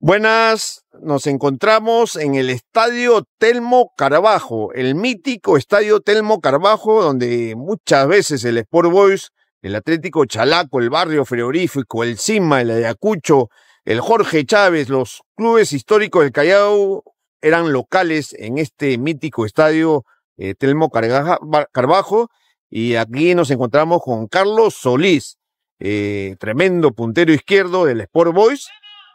Buenas, nos encontramos en el Estadio Telmo Carabajo, el mítico Estadio Telmo Carabajo donde muchas veces el Sport Boys, el Atlético Chalaco, el Barrio Frigorífico, el Cima, el Ayacucho, el Jorge Chávez, los clubes históricos del Callao eran locales en este mítico estadio eh, Telmo Carabajo Y aquí nos encontramos con Carlos Solís, eh, tremendo puntero izquierdo del Sport Boys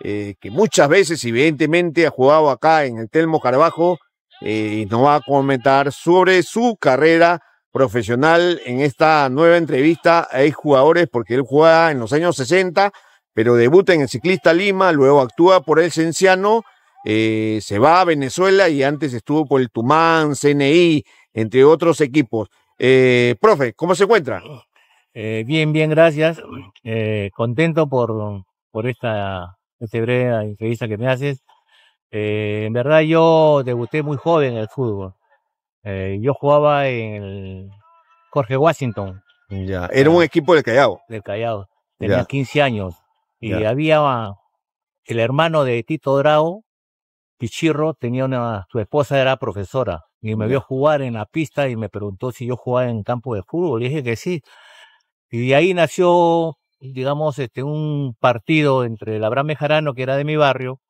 eh, que muchas veces evidentemente ha jugado acá en el Telmo carabajo eh, y nos va a comentar sobre su carrera profesional en esta nueva entrevista a jugadores porque él juega en los años 60, pero debuta en el Ciclista Lima, luego actúa por el Cenciano, eh, se va a Venezuela y antes estuvo por el Tumán, CNI, entre otros equipos. profe, ¿cómo se encuentra? bien, bien, gracias. contento por, por esta esta breve entrevista que me haces. Eh, en verdad yo debuté muy joven en el fútbol. Eh, yo jugaba en el Jorge Washington. Ya, era un ah. equipo del Callao. Del Callao. Tenía 15 años. Y había el hermano de Tito Drago, Pichirro, tenía una, su esposa era profesora. Y me vio jugar en la pista y me preguntó si yo jugaba en campo de fútbol. Y dije que sí. Y de ahí nació digamos, este, un partido entre el Abraham Mejarano, que era de mi barrio,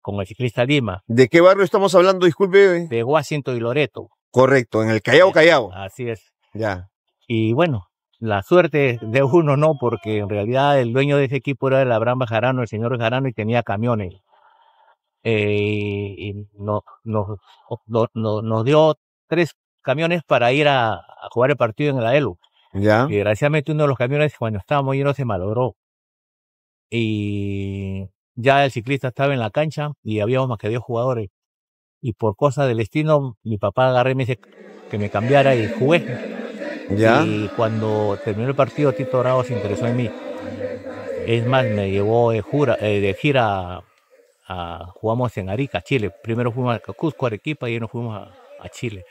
con el ciclista Lima. ¿De qué barrio estamos hablando? Disculpe. De Washington y Loreto. Correcto, en el Callao Callao. Así es. Ya. Y bueno, la suerte de uno no, porque en realidad el dueño de ese equipo era el Abraham Jarano, el señor Jarano, y tenía camiones. Eh, y nos, dio tres camiones para ir a, a jugar el partido en la ELU. Ya. Y desgraciadamente uno de los camiones cuando estábamos yendo, se malogró. Y ya el ciclista estaba en la cancha y habíamos más que dos jugadores. Y por cosas del destino, mi papá agarré y me dice que me cambiara y jugué. Ya. Y cuando terminó el partido, Tito Bravo se interesó en mí. Es más, me llevó de, jura, eh, de gira, a, jugamos en Arica, Chile. Primero fuimos a Cusco, Arequipa, y nos fuimos a Chile.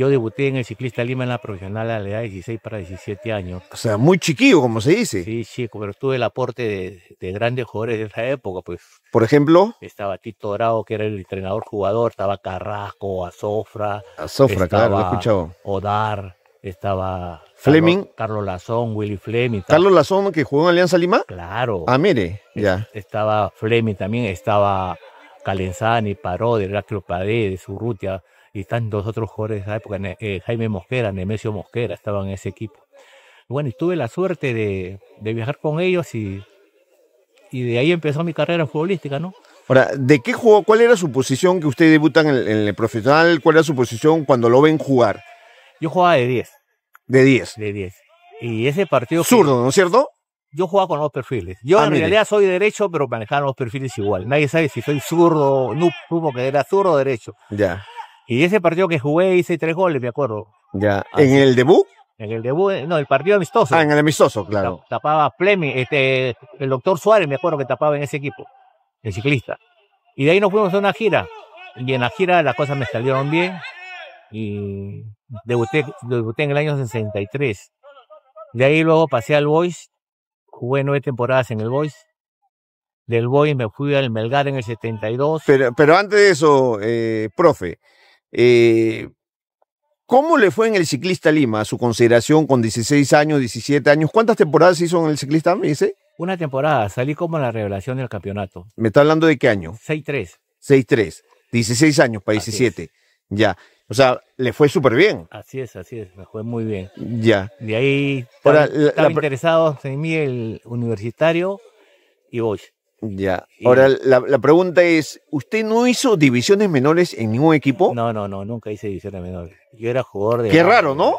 Yo debuté en el Ciclista Lima en la profesional a la edad de 16 para 17 años. O sea, muy chiquillo, como se dice. Sí, sí, pero tuve el aporte de, grandes jugadores de esa época, pues. Por ejemplo. Estaba Tito Dorado, que era el entrenador jugador, estaba Carrasco, Azofra. Azofra, claro, lo he escuchado. Odar, estaba. Fleming. Carlos, Lazón, Willy Fleming. ¿Carlos Lazón que jugó en Alianza Lima? Claro. Ah, mire, ya. Estaba Fleming también, estaba Calenzani, Parodi, Heraclio de Urrutia y dos otros jugadores de esa época, eh, Jaime Mosquera, Nemesio Mosquera, estaban en ese equipo. Bueno, y tuve la suerte de, de viajar con ellos y, y, de ahí empezó mi carrera futbolística, ¿no? Ahora, ¿de qué jugó? ¿Cuál era su posición que usted debutan en el, profesional? ¿Cuál era su posición cuando lo ven jugar? Yo jugaba de 10. ¿De 10? De 10. Y ese partido... Zurdo, ¿no es cierto? yo jugaba con los perfiles. Yo ah, en realidad soy derecho, pero manejaba los perfiles igual. Nadie sabe si soy zurdo, no supo que era zurdo o derecho. Ya. Y ese partido que jugué hice tres goles, me acuerdo. Ya. ¿En el debut? En el debut, no, el partido amistoso. Ah, en el amistoso, claro. Tapaba Fleming, este, el doctor Suárez, me acuerdo que tapaba en ese equipo, el ciclista. Y de ahí nos fuimos a una gira. Y en la gira las cosas me salieron bien. Y debuté, debuté en el año 63. De ahí luego pasé al Boys. Jugué nueve temporadas en el Boys. Del Boys me fui al Melgar en el 72. Pero, pero antes de eso, eh, profe, eh, ¿Cómo le fue en el ciclista Lima su consideración con 16 años, 17 años? ¿Cuántas temporadas hizo en el ciclista, me dice? Una temporada, salí como la revelación del campeonato. ¿Me está hablando de qué año? 6-3. 6-3, 16 años para 17. Ya. O sea, le fue súper bien. Así es, así es, me fue muy bien. Ya. De ahí estaba, interesado en mí el universitario y Bosch. Ya. Ahora, la, la, pregunta es, ¿usted no hizo divisiones menores en ningún equipo? No, no, no, nunca hice divisiones menores. Yo era jugador de... Qué raro, ¿no?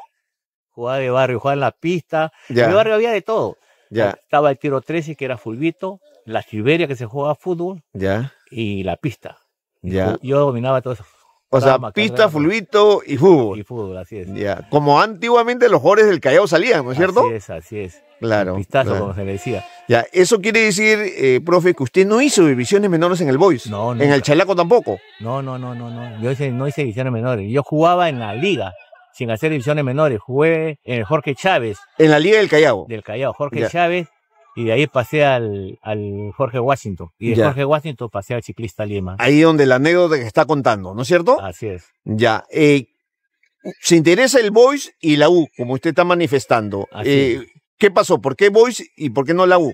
Jugaba de barrio, jugaba en la pista. Ya. En el barrio había de todo. Estaba el tiro 13, que era fulvito, la Siberia que se jugaba fútbol, ya. y la pista. Yo, dominaba todo eso. O sea, pista, fulvito y fútbol. Y fútbol, así es. Ya. Como antiguamente los jugadores del Callao salían, ¿no es cierto? Así es, así es. Claro. como se le decía. Ya, eso quiere decir, eh, profe, que usted no hizo divisiones menores en el Boys. No, no. En el Chalaco tampoco. No, no, no, no, no. Yo no hice divisiones menores. Yo jugaba en la liga, sin hacer divisiones menores. Jugué en el Jorge Chávez. En la liga del Callao. Del Callao, Jorge Chávez. Y de ahí pasé al, al Jorge Washington. Y de Jorge Washington pasé al Ciclista Lima. Ahí donde la anécdota que está contando, ¿no es cierto? Así es. Ya. Eh, se interesa el Boys y la U, como usted está manifestando. Eh, ¿Qué pasó? ¿Por qué Boys y por qué no la U?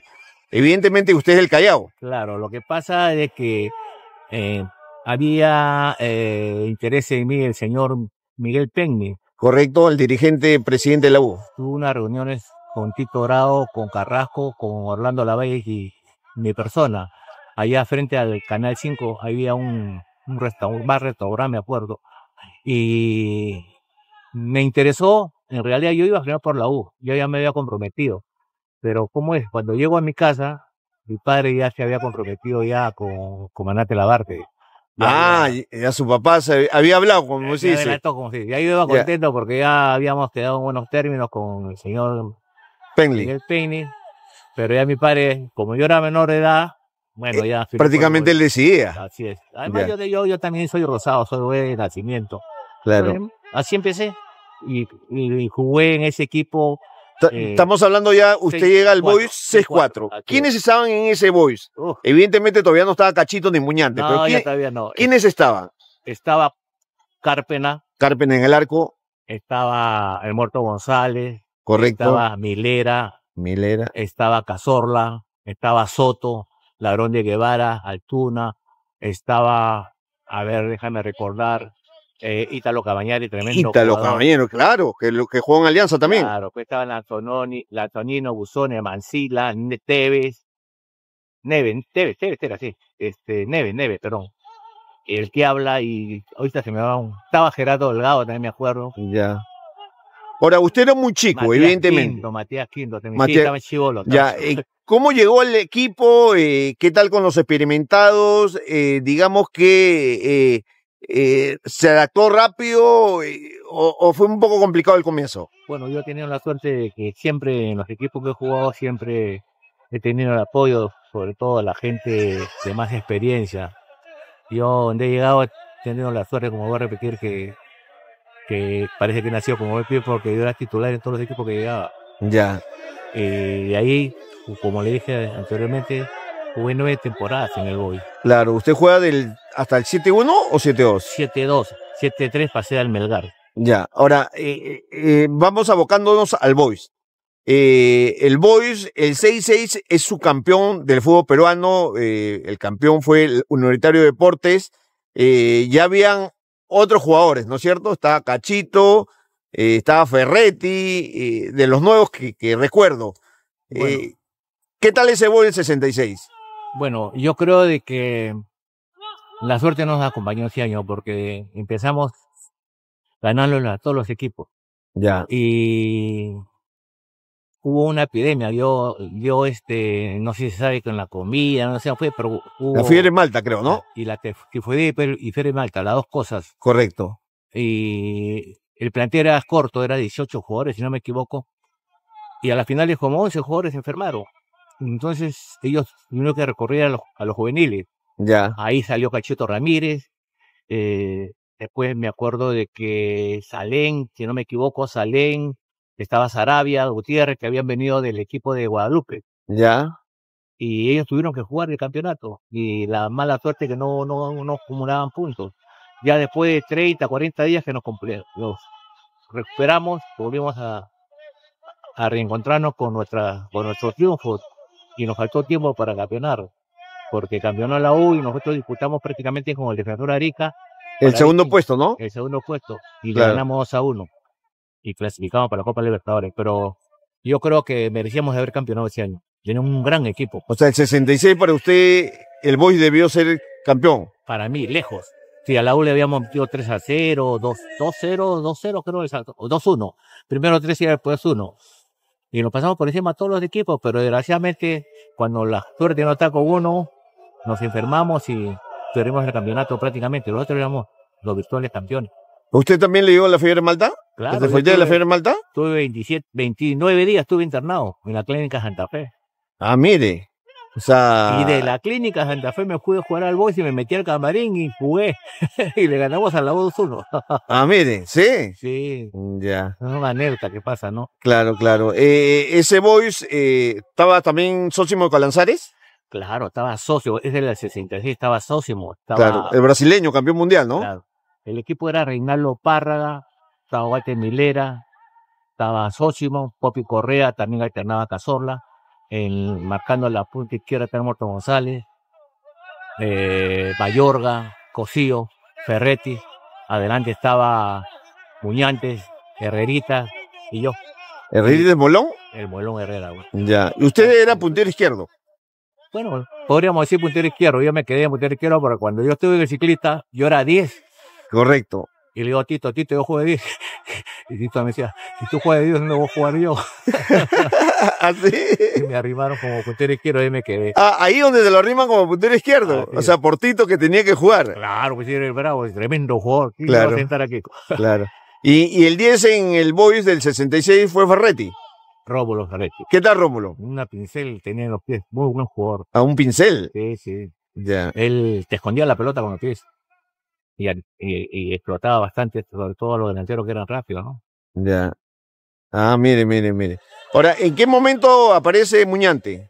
Evidentemente usted es el Callao. Claro, lo que pasa es que eh, había eh, interés en mí el señor Miguel Penny. Correcto, el dirigente presidente de la U. Tuve unas reuniones con Tito Grado, con Carrasco, con Orlando Lavalle y mi persona. Allá frente al Canal 5 había un, un restaurante, bar restaurante, me acuerdo. Y me interesó en realidad yo iba a frenar por la U, yo ya me había comprometido. Pero ¿cómo es? Cuando llego a mi casa, mi padre ya se había comprometido ya con, con Manate Labarte. ah, ya su papá se había hablado, como se dice. Ya iba contento porque ya habíamos quedado en buenos términos con el señor Penley. Pero ya mi padre, como yo era menor de edad, bueno, eh, ya. Prácticamente él decidía. Así es. Además, yo, yo, yo, también soy rosado, soy de nacimiento. Claro. así empecé y, y jugué en ese equipo eh, Estamos hablando ya, usted llega al Boys 6-4. ¿Quiénes estaban en ese Boys? Evidentemente todavía no estaba Cachito ni Muñante. pero ¿quién, todavía no. ¿Quiénes estaban? Estaba Carpena. Carpena en el arco. Estaba el muerto González. Correcto. Estaba Milera. Milera. Estaba Cazorla. Estaba Soto. Ladrón de Guevara. Altuna. Estaba, a ver, déjame recordar. Italo eh, Ítalo Cabañari, tremendo. Ítalo Cabañero, claro, que, que jugó en Alianza también. Claro, pues estaban Antononi, Latonino, Busone, Mancila, Neves, Neven, Tevez, era así, este, Neve, Neves, perdón. El que habla y ahorita se me va un. Estaba Gerardo Delgado, también me acuerdo. Ya. Ahora, usted era muy chico, Matías evidentemente. Quinto, Matías Quinto, Matías... Ya, eh, ¿cómo llegó al equipo? Eh, ¿Qué tal con los experimentados? Eh, digamos que eh, ¿se adaptó rápido eh, o, fue un poco complicado el comienzo? Bueno, yo he tenido la suerte de que siempre en los equipos que he jugado siempre he tenido el apoyo, sobre todo a la gente de más experiencia. Yo donde he llegado he tenido la suerte, como voy a repetir, que, que parece que nació como pie porque yo era titular en todos los equipos que llegaba. Ya. y eh, ahí, como le dije anteriormente, Jugué nueve temporadas en el Boy. Claro, ¿usted juega del hasta el 7-1 o 7-2? 7-2. 7-3 pasé al Melgar. Ya, ahora eh, eh, eh, vamos abocándonos al Boys. el Boys, el 6-6 es su campeón del fútbol peruano, el campeón fue el Unoritario de Deportes, ya habían otros jugadores, ¿no es cierto? Estaba Cachito, estaba Ferretti, de los nuevos que, recuerdo. ¿Qué tal ese Boys del 66? Bueno, yo creo de que la suerte nos acompañó ese año porque empezamos ganando a todos los equipos. Ya. Y hubo una epidemia, dio, dio este, no sé si se sabe con la comida, no sé, fue, pero hubo, La fiebre Malta, creo, ¿no? Y la tifoidea y fiebre Malta, las dos cosas. Correcto. Y el plantel era corto, era 18 jugadores, si no me equivoco. Y a las finales como 11 jugadores enfermaron. Entonces ellos tuvieron que recorrer a los, a los juveniles. Ya. Ahí salió Cachito Ramírez. Eh, después me acuerdo de que Salén, que no me equivoco, Salén, estaba Sarabia, Gutiérrez, que habían venido del equipo de Guadalupe. Ya. Y ellos tuvieron que jugar el campeonato. Y la mala suerte que no, no, no acumulaban puntos. Ya después de 30, 40 días que nos, recuperamos, volvimos a, a reencontrarnos con, nuestra, con nuestro triunfo y nos faltó tiempo para campeonar, porque campeonó la U y nosotros disputamos prácticamente con el defensor Arica. El segundo puesto, ¿no? El segundo puesto, y le ganamos 2 a 1 y clasificamos para la Copa Libertadores, pero yo creo que merecíamos haber campeonado ese año. Tiene un gran equipo. O sea, el 66 para usted, el Boy debió ser campeón. Para mí, lejos. Si sí, a la U le habíamos metido 3 a 0, 2, 2 0, 2 0, creo, 2 1. Primero 3 y después 1 y nos pasamos por encima a todos los equipos, pero desgraciadamente cuando la suerte no está con uno, nos enfermamos y perdimos el campeonato prácticamente. Nosotros éramos los virtuales campeones. ¿Usted también le dio la fiebre Malta? Claro. ¿Usted fue de la fiebre Malta? Tuve 27, 29 días, estuve internado en la clínica Santa Fe. Ah, mire. Y de la clínica Santa Fe me pude jugar al boys y me metí al camarín y jugué. y le ganamos a la 2-1. ah, mire, ¿sí? Sí. Ya. Es una anécdota que pasa, ¿no? Claro, claro. Eh, ese boys eh, estaba también sósimo de Calanzares. Claro, estaba socio, es del 66, estaba Sósimo. Estaba, claro, el brasileño, campeón mundial, ¿no? Claro. El equipo era Reinaldo Párraga, estaba Walter Milera, estaba Sósimo, Popi Correa, también alternaba Cazorla en, marcando la punta izquierda tenemos muerto González, eh, Mayorga, Cosío, Ferretti, adelante estaba Muñantes, Herrerita y yo. ¿Herrerita es Molón? El Molón Herrera, Ya. ¿Y usted era puntero izquierdo? Bueno, podríamos decir puntero izquierdo. Yo me quedé en puntero izquierdo porque cuando yo estuve en el ciclista, yo era 10. Correcto. Y le digo, a Tito, Tito, yo jugué 10. Y Tito me decía, si tú juegas Dios, no voy a jugar yo. ¿Así? ¿Ah, y me arrimaron como puntero izquierdo y me quedé. Ah, ahí donde te lo arriman como puntero izquierdo. Ah, o sea, portito que tenía que jugar. Claro, pues era el bravo, es tremendo jugador. Claro. Y, y el 10 en el Boys del 66 fue Ferretti. Rómulo Ferretti. ¿Qué tal Rómulo? Una pincel, tenía en los pies, muy buen jugador. ¿A ah, un pincel? Sí, sí. Ya. Él te escondía la pelota con los pies y, explotaba bastante, sobre todo a los delanteros que eran rápidos, ¿no? Ya. Ah, mire, mire, mire. Ahora, ¿en qué momento aparece Muñante?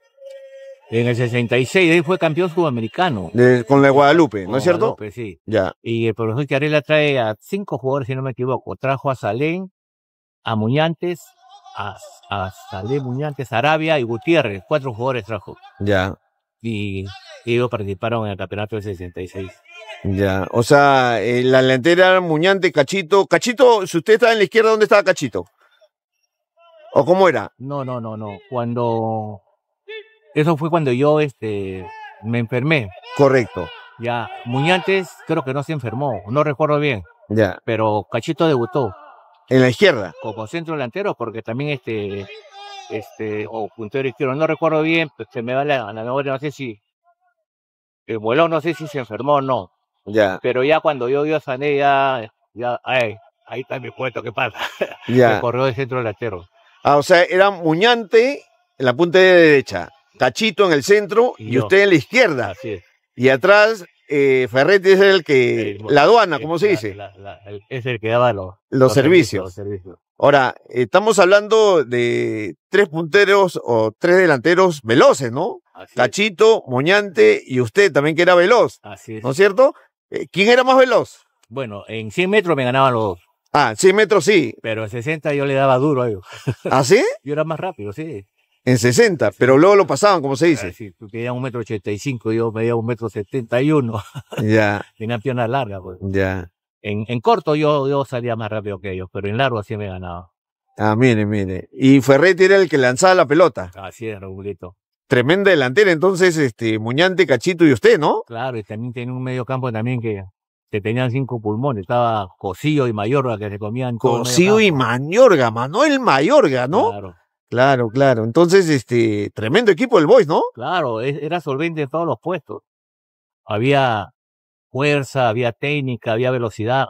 En el 66, ahí fue campeón sudamericano. con la Guadalupe, ¿no es cierto? Guadalupe, sí. Ya. Y el profesor Chiarella trae a cinco jugadores, si no me equivoco. Trajo a Salén, a Muñantes, a, a Salén Muñantes, Arabia y Gutiérrez. Cuatro jugadores trajo. Ya y ellos participaron en el campeonato del 66. Ya, o sea, eh, la delantera Muñante, Cachito. Cachito, si usted estaba en la izquierda, ¿dónde estaba Cachito? ¿O cómo era? No, no, no, no. Cuando. Eso fue cuando yo este, me enfermé. Correcto. Ya, Muñantes creo que no se enfermó, no recuerdo bien. Ya. Pero Cachito debutó. ¿En la izquierda? Como centro delantero, porque también este este, o puntero izquierdo, no recuerdo bien, pues se me va la, la memoria, no sé si el eh, vuelo, no sé si se enfermó o no. Ya. Pero ya cuando yo dio a Sané, ya, ya, ay, ahí está mi cuento, ¿qué pasa? Ya. corrió del centro delantero. Ah, o sea, era Muñante en la punta de derecha, Cachito en el centro y, usted en la izquierda. Así Y atrás, eh, Ferretti es el que. la aduana, ¿cómo se dice? es el que daba los, servicios. Ahora, estamos hablando de tres punteros o tres delanteros veloces, ¿no? Tachito, Cachito, Moñante y usted también que era veloz. Así ¿No es cierto? Eh, ¿Quién era más veloz? Bueno, en 100 metros me ganaban los dos. Ah, 100 metros sí. Pero en 60 yo le daba duro a ellos. ¿Ah, sí? yo era más rápido, sí. En 60, pero luego lo pasaban, como se ah, dice. Sí, tú tenías un metro ochenta y cinco, yo medía un metro setenta y uno. Ya. Tenía piernas largas, pues. Ya. En, en corto yo, yo salía más rápido que ellos, pero en largo así me ganaba. Ah, mire, mire. Y Ferretti era el que lanzaba la pelota. Así un Raúlito. Tremenda delantera, entonces, este, Muñante, Cachito y usted, ¿no? Claro, y también tenía un medio campo también que te tenían cinco pulmones. Estaba Cosío y Mayorga que se comían. Cosío y Mayorga, Manuel Mayorga, ¿no? Claro. Claro, claro. Entonces, este, tremendo equipo el Boys, ¿no? Claro, e, era solvente en todos los puestos. Había fuerza, había técnica, había velocidad.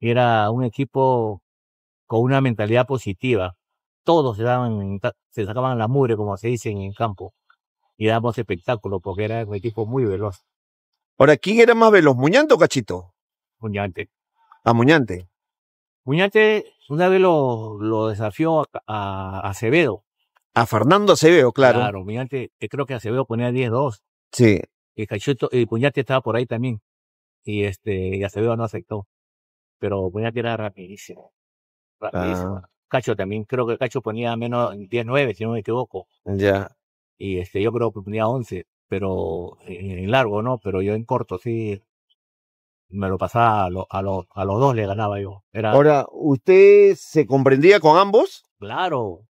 Era un equipo con una mentalidad positiva. Todos se, daban, se sacaban la mugre, como se dice en el campo. Y dábamos espectáculo porque era un equipo muy veloz. Ahora, ¿quién era más veloz, Muñante o Cachito? Muñante. a ah, Muñante. Puñate una vez lo, desafió a, a, Acevedo. A Fernando Acevedo, claro. Claro, Uñate, creo que Acevedo ponía 10-2. Sí. Y Cacho, y Puñate estaba por ahí también. Y este, y Acevedo no aceptó. Pero Puñate era rapidísimo. Rapidísimo. Ah. Cacho también, creo que Cacho ponía menos 10-9, si no me equivoco. Ya. Y este, yo creo que ponía 11, pero en largo, ¿no? Pero yo en corto, sí, me lo pasaba a, los a, los a los dos, le ganaba yo. Era... Ahora, ¿usted se comprendía con ambos? Claro.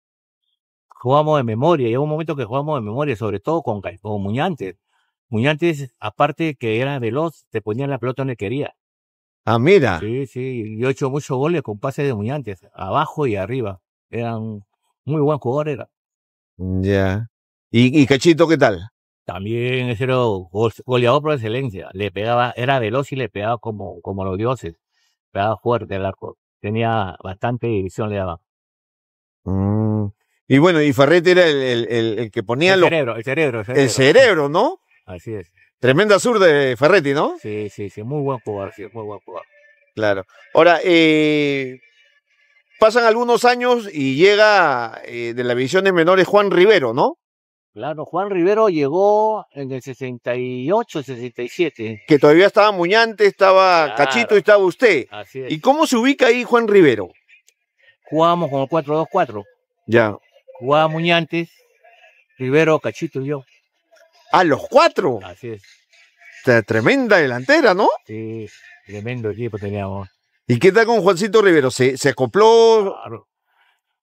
Jugamos de memoria, llegó un momento que jugamos de memoria, sobre todo con, con Muñantes. Muñantes, aparte que era veloz, te ponía la pelota donde quería. Ah, mira. Sí, sí, yo he hecho muchos goles con pases de Muñantes, abajo y arriba. Eran muy buen jugador, era. Ya. ¿Y, Cachito qué tal? También ese era goleador por excelencia. Le pegaba, era veloz y le pegaba como, como los dioses. Pegaba fuerte el arco. Tenía bastante división, le daba. Mm, y bueno, y Ferretti era el, que ponía el cerebro, el cerebro, el cerebro. ¿no? Así es. Tremenda sur de Ferretti, ¿no? Sí, sí, sí, muy buen jugador, muy buen Claro. Ahora, eh, pasan algunos años y llega eh, de las divisiones menores Juan Rivero, ¿no? Claro, Juan Rivero llegó en el 68, 67. Que todavía estaba Muñante, estaba Cachito y estaba usted. Así es. ¿Y cómo se ubica ahí Juan Rivero? Jugábamos con el 4-2-4. Ya. Jugaba Muñantes, Rivero, Cachito y yo. ¿A los cuatro? Así es. tremenda delantera, ¿no? Sí, tremendo equipo teníamos. ¿Y qué tal con Juancito Rivero? ¿Se, se acopló? Claro.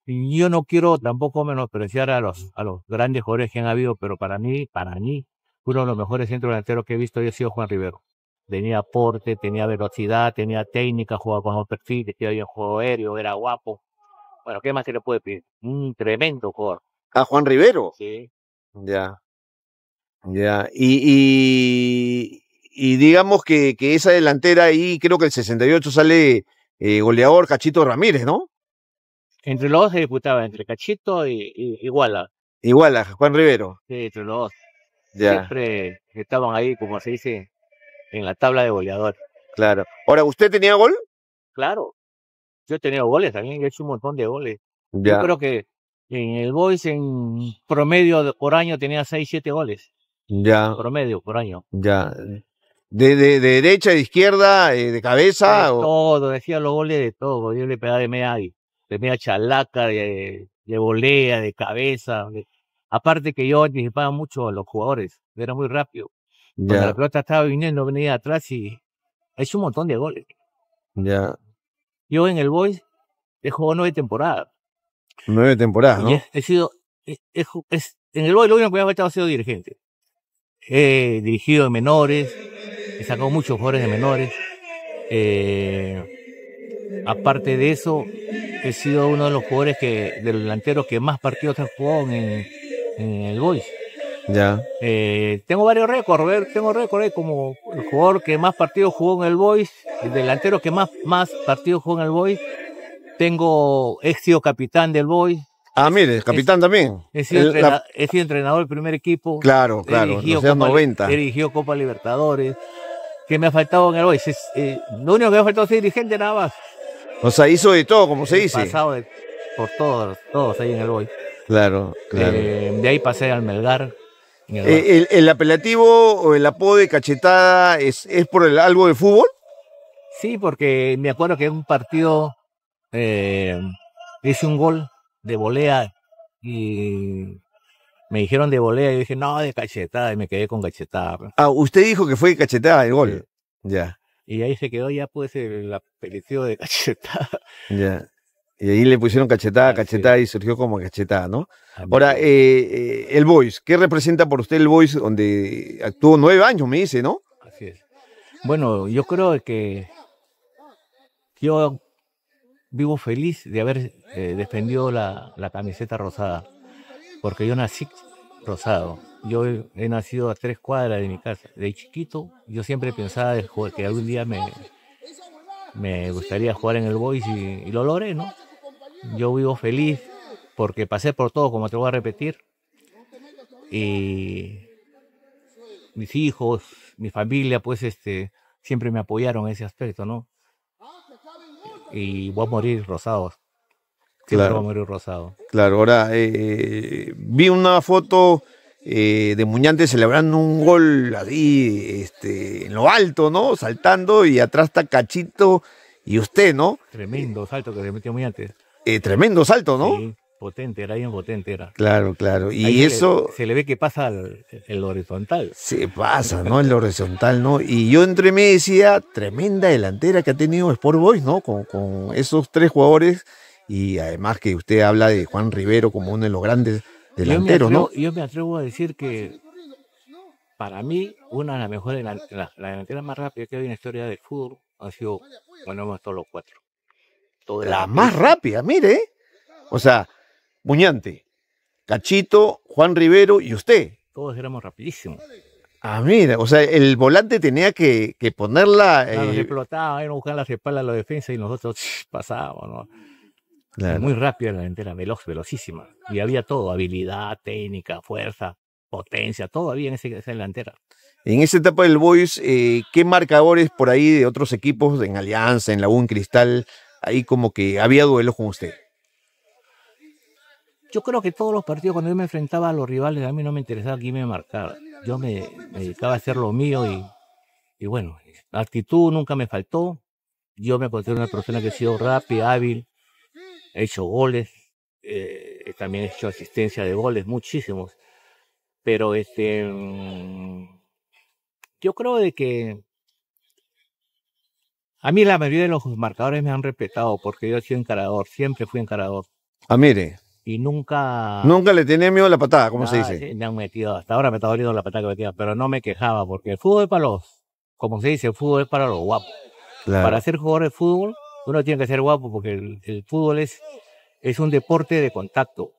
Yo no quiero tampoco menospreciar a los, a los grandes jugadores que han habido, pero para mí, para mí, uno de los mejores centros delanteros que he visto ha sido Juan Rivero. Tenía aporte, tenía velocidad, tenía técnica, jugaba con los perfiles, tenía bien juego aéreo, era guapo. Bueno, ¿qué más se le puede pedir? Un tremendo jugador. ¿A Juan Rivero? Sí. Ya. Ya. Y, y, y digamos que, que, esa delantera ahí, creo que el 68 sale eh, goleador Cachito Ramírez, ¿no? Entre los dos se disputaba, entre Cachito y, Iguala. Iguala, Juan Rivero. Sí, entre los dos. Siempre estaban ahí, como se dice, en la tabla de goleador. Claro. Ahora, ¿usted tenía gol? Claro. Yo he tenido goles también, he hecho un montón de goles. Yo creo que en el Boys, en promedio por año, tenía 6, 7 goles. Ya. promedio por año. Ya. De, de, derecha, de izquierda, eh, de cabeza. Todo, decía los goles de todo. Yo le pegaba de media ahí de media chalaca, de, de volea, de cabeza. Aparte que yo anticipaba mucho a los jugadores, era muy rápido. la pelota estaba viniendo, venía atrás y hizo un montón de goles. Ya. Yo en el Boys he jugado nueve temporadas. Nueve temporadas, ¿no? He, sido, en el Boys lo único que me ha faltado ha sido dirigente. He dirigido de menores, he sacado muchos jugadores de menores. Eh, Aparte de eso, he sido uno de los jugadores que, del delantero que más partidos jugó jugado en, el Boys. Ya. Eh, tengo varios récords, tengo récords eh, como el jugador que más partidos jugó en el Boys, el delantero que más, más partidos jugó en el Boys. Tengo, he sido capitán del Boys. Ah, mire, capitán también. He sido, entrenador del primer equipo. Claro, claro, dirigió Copa, 90. Dirigió Copa Libertadores. Que me ha faltado en el Boys. Eh, lo único que me ha faltado es dirigente nada más. O sea, hizo de todo, como se eh, dice. Pasado por todos, todos ahí en el Boy. Claro, claro. Eh, de ahí pasé al Melgar. Eh, el, el, apelativo o el apodo de cachetada es, es por algo de fútbol? Sí, porque me acuerdo que en un partido hice un gol de volea y me dijeron de volea y dije, no, de cachetada, y me quedé con cachetada. Pues. Ah, usted dijo que fue cachetada el gol. Ya. Y ahí se quedó ya pues el apellido de cachetada. Ya. Y ahí le pusieron cachetada, ah, cachetada y surgió como cachetada, ¿no? Ah, Ahora, eh, eh, el Voice, ¿qué representa por usted el Voice donde actuó nueve años, me dice, ¿no? Así es. Bueno, yo creo que yo vivo feliz de haber eh, defendido la, la, camiseta rosada, porque yo nací Rosado. Yo he nacido a tres cuadras de mi casa. De chiquito, yo siempre pensaba que algún día me, me gustaría jugar en el Boys y, lo logré, ¿no? Yo vivo feliz porque pasé por todo, como te voy a repetir. Y mis hijos, mi familia, pues este, siempre me apoyaron en ese aspecto, ¿no? Y voy a morir rosados claro. Claro, ahora eh, eh, vi una foto eh, de Muñante celebrando un gol ahí este, en lo alto, ¿no? Saltando y atrás está Cachito y usted, ¿no? Tremendo salto que se metió Muñante. tremendo salto, ¿no? Sí, potente, era bien potente, era. Claro, claro. Y eso. Se le, ve que pasa el, lo horizontal. Se pasa, ¿no? lo horizontal, ¿no? Y yo entre mí decía, tremenda delantera que ha tenido Sport Boys, ¿no? Con, con esos tres jugadores y además que usted habla de Juan Rivero como uno de los grandes delanteros, ¿no? Yo me atrevo a decir que para mí una de las mejores, la, la, delantera más rápida que hay en la historia del fútbol ha sido bueno, todos los cuatro. la, más rápida, mire. ¿eh? O sea, Muñante, Cachito, Juan Rivero y usted. Todos éramos rapidísimos. Ah, mira, o sea, el volante tenía que, ponerla. Claro, eh, explotaba, iban a buscar las espaldas a la defensa y nosotros pasábamos, ¿no? Muy rápida la delantera, veloz, velocísima. Y había todo, habilidad, técnica, fuerza, potencia, todo había en ese, esa delantera. En esa etapa del Boys, eh, ¿qué marcadores por ahí de otros equipos, en Alianza, en Lagún Cristal, ahí como que había duelos con usted? Yo creo que todos los partidos, cuando yo me enfrentaba a los rivales, a mí no me interesaba quién me marcaba. Yo me, dedicaba a hacer lo mío y, y bueno, actitud nunca me faltó. Yo me considero una persona que ha sido rápida, hábil, he hecho goles, eh, eh, también he hecho asistencia de goles, muchísimos. Pero este, mm, yo creo de que a mí la mayoría de los marcadores me han respetado porque yo he sido encarador, siempre fui encarador. Ah, mire. Y nunca... Nunca le tenía miedo a la patada, ¿cómo se ah, dice? Me han metido, hasta ahora me está doliendo la patada que metía, pero no me quejaba porque el fútbol es para los, como se dice, el fútbol es para los guapos. Para ser jugador de fútbol uno tiene que ser guapo porque el, fútbol es, es un deporte de contacto.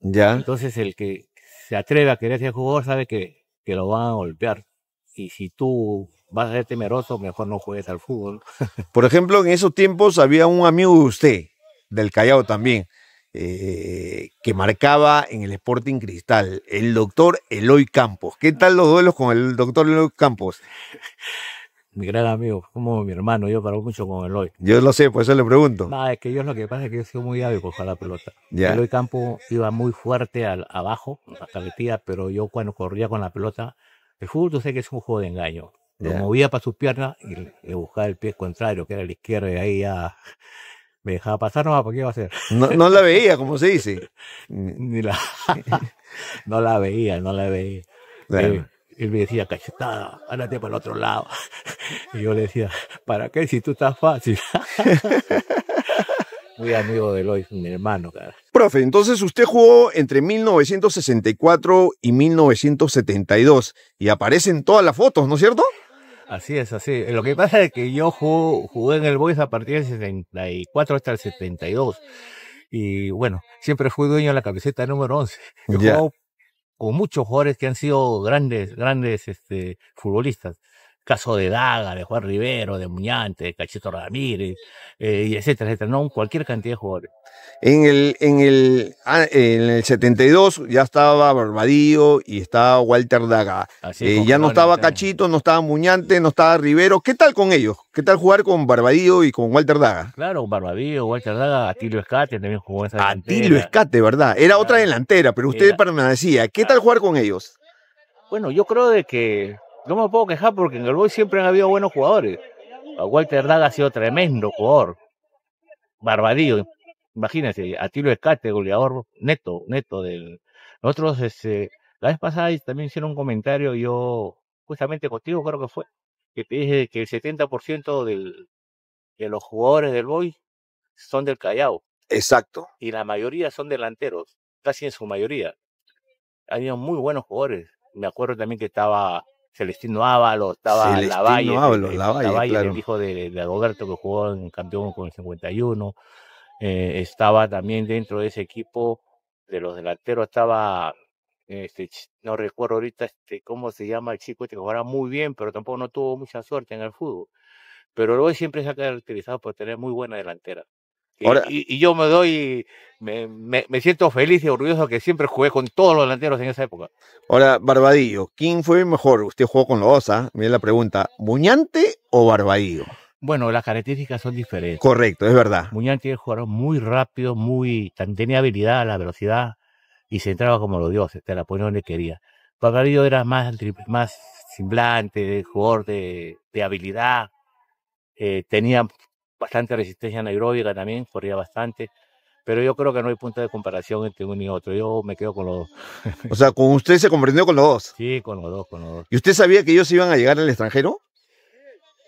Ya. Entonces el que se atreve a querer ser jugador sabe que, que lo van a golpear. Y si tú vas a ser temeroso, mejor no juegues al fútbol. Por ejemplo, en esos tiempos había un amigo de usted, del Callao también, eh, que marcaba en el Sporting Cristal, el doctor Eloy Campos. ¿Qué tal los duelos con el doctor Eloy Campos? mi gran amigo, como mi hermano, yo paro mucho con Eloy. Yo lo sé, por eso le pregunto. No, es que yo lo que pasa es que yo soy muy hábil con la pelota. Eloy Campo iba muy fuerte al, abajo, hasta metida, pero yo cuando corría con la pelota, el fútbol tú que es un juego de engaño. Lo movía para sus piernas y le buscaba el pie contrario, que era el izquierdo, y ahí ya me dejaba pasar nomás, porque iba a hacer? No, la veía, como se dice. Ni la... no la veía, no la veía. Eh, él me decía, cachetada, ándate para el otro lado. Y yo le decía, ¿para qué si tú estás fácil? Muy amigo de Lois, mi hermano, Profe, entonces usted jugó entre 1964 y 1972 y aparecen todas las fotos, ¿no es cierto? Así es, así. Lo que pasa es que yo jugué, en el Boys a partir del 64 hasta el 72. Y bueno, siempre fui dueño de la camiseta número 11. Yo con muchos jugadores que han sido grandes, grandes este, futbolistas caso de Daga, de Juan Rivero, de Muñante, de Cachito Ramírez, eh, y etcétera, etcétera, no, cualquier cantidad de jugadores. En el, en el, ah, en el 72 ya estaba Barbadillo y estaba Walter Daga. Así eh, ya no estaba Cachito, no estaba Muñante, no estaba Rivero. ¿Qué tal con ellos? ¿Qué tal jugar con Barbadillo y con Walter Daga? Claro, Barbadillo, Walter Daga, Atilio Escate también jugó en esa Atilio Escate, ¿verdad? Era otra delantera, pero usted permanecía. ¿Qué tal jugar con ellos? Bueno, yo creo de que no me puedo quejar porque en el Boy siempre han habido buenos jugadores. Walter Daga ha sido tremendo jugador. Barbadillo, imagínense, a tiro escate, goleador neto, neto del. Nosotros, este, la vez pasada también hicieron un comentario, yo, justamente contigo creo que fue, que te dije que el 70% de los jugadores del Boy son del Callao. Exacto. Y la mayoría son delanteros, casi en su mayoría. Habían muy buenos jugadores. Me acuerdo también que estaba Celestino Ábalos, estaba Celestino Lavalle, Lavalle, el hijo de, de, que jugó en campeón con el 51. Eh, estaba también dentro de ese equipo de los delanteros, estaba, este, no recuerdo ahorita este, cómo se llama el chico este que jugaba muy bien, pero tampoco no tuvo mucha suerte en el fútbol. Pero luego siempre se ha caracterizado por tener muy buena delantera y, yo me doy, me, siento feliz y orgulloso que siempre jugué con todos los delanteros en esa época. Ahora, Barbadillo, ¿quién fue mejor? Usted jugó con los Osa, ¿ah? la pregunta, ¿Muñante o Barbadillo? Bueno, las características son diferentes. Correcto, es verdad. Muñante jugaba muy rápido, muy, tenía habilidad, la velocidad, y se entraba como los dioses, te la ponía donde quería. Barbadillo era más, más semblante, jugador de, de habilidad, eh, tenía bastante resistencia anaeróbica también, corría bastante. Pero yo creo que no hay punto de comparación entre uno y otro. Yo me quedo con los dos. O sea, con usted se comprendió con los dos. Sí, con los dos, con los dos. ¿Y usted sabía que ellos iban a llegar al extranjero?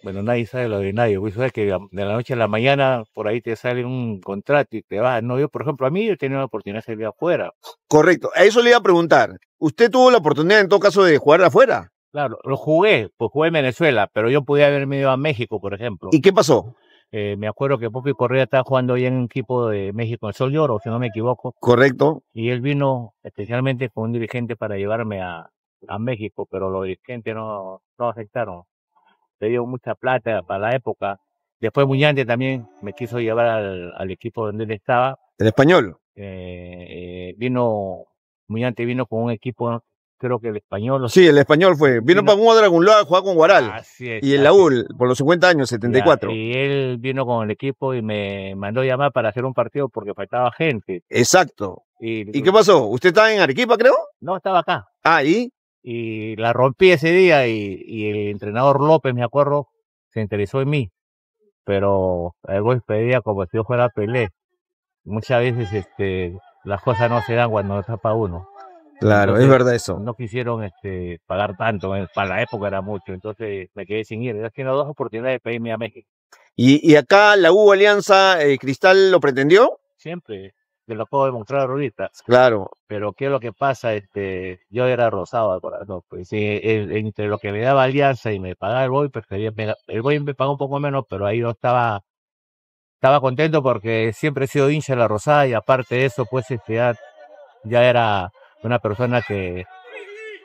Bueno, nadie sabe lo de nadie. Pues que de la noche a la mañana por ahí te sale un contrato y te vas. No, yo, por ejemplo, a mí yo tenía la oportunidad de salir afuera. Correcto. A eso le iba a preguntar. ¿Usted tuvo la oportunidad, en todo caso, de jugar afuera? Claro, lo jugué, pues jugué en Venezuela, pero yo podía haberme ido a México, por ejemplo. ¿Y qué pasó? Eh, me acuerdo que Popi Correa estaba jugando ahí en un equipo de México, en Sol de Oro, si no me equivoco. Correcto. Y él vino especialmente con un dirigente para llevarme a, México, pero los dirigentes no, no aceptaron. Le dio mucha plata para la época. Después Muñante también me quiso llevar al, al equipo donde él estaba. ¿El español? eh, eh vino, Muñante vino con un equipo creo que el español. sí, el español fue. Vino, para Cuba Dragunloa a jugar con Guaral. y el Laúl, por los 50 años, 74. y él vino con el equipo y me mandó llamar para hacer un partido porque faltaba gente. Exacto. ¿Y, qué pasó? ¿Usted estaba en Arequipa, creo? No, estaba acá. Ah, ¿y? Y la rompí ese día y, el entrenador López, me acuerdo, se interesó en mí. Pero algo despedía pedía como si yo fuera Pelé. Muchas veces este, las cosas no se dan cuando no para uno. Claro, es verdad eso. No quisieron este, pagar tanto, eh, para la época era mucho, entonces me quedé sin ir. Ya tenía dos oportunidades de pedirme a México. ¿Y, y acá la U Alianza eh, Cristal lo pretendió? Siempre, te lo puedo demostrar ahorita. Claro. Pero qué es lo que pasa, este, yo era rosado de corazón, pues entre lo que me daba Alianza y me pagaba el Boy, prefería, el Boy me pagó un poco menos, pero ahí no estaba estaba contento porque siempre he sido hincha de la Rosada y aparte de eso, pues este, ya, era una persona que,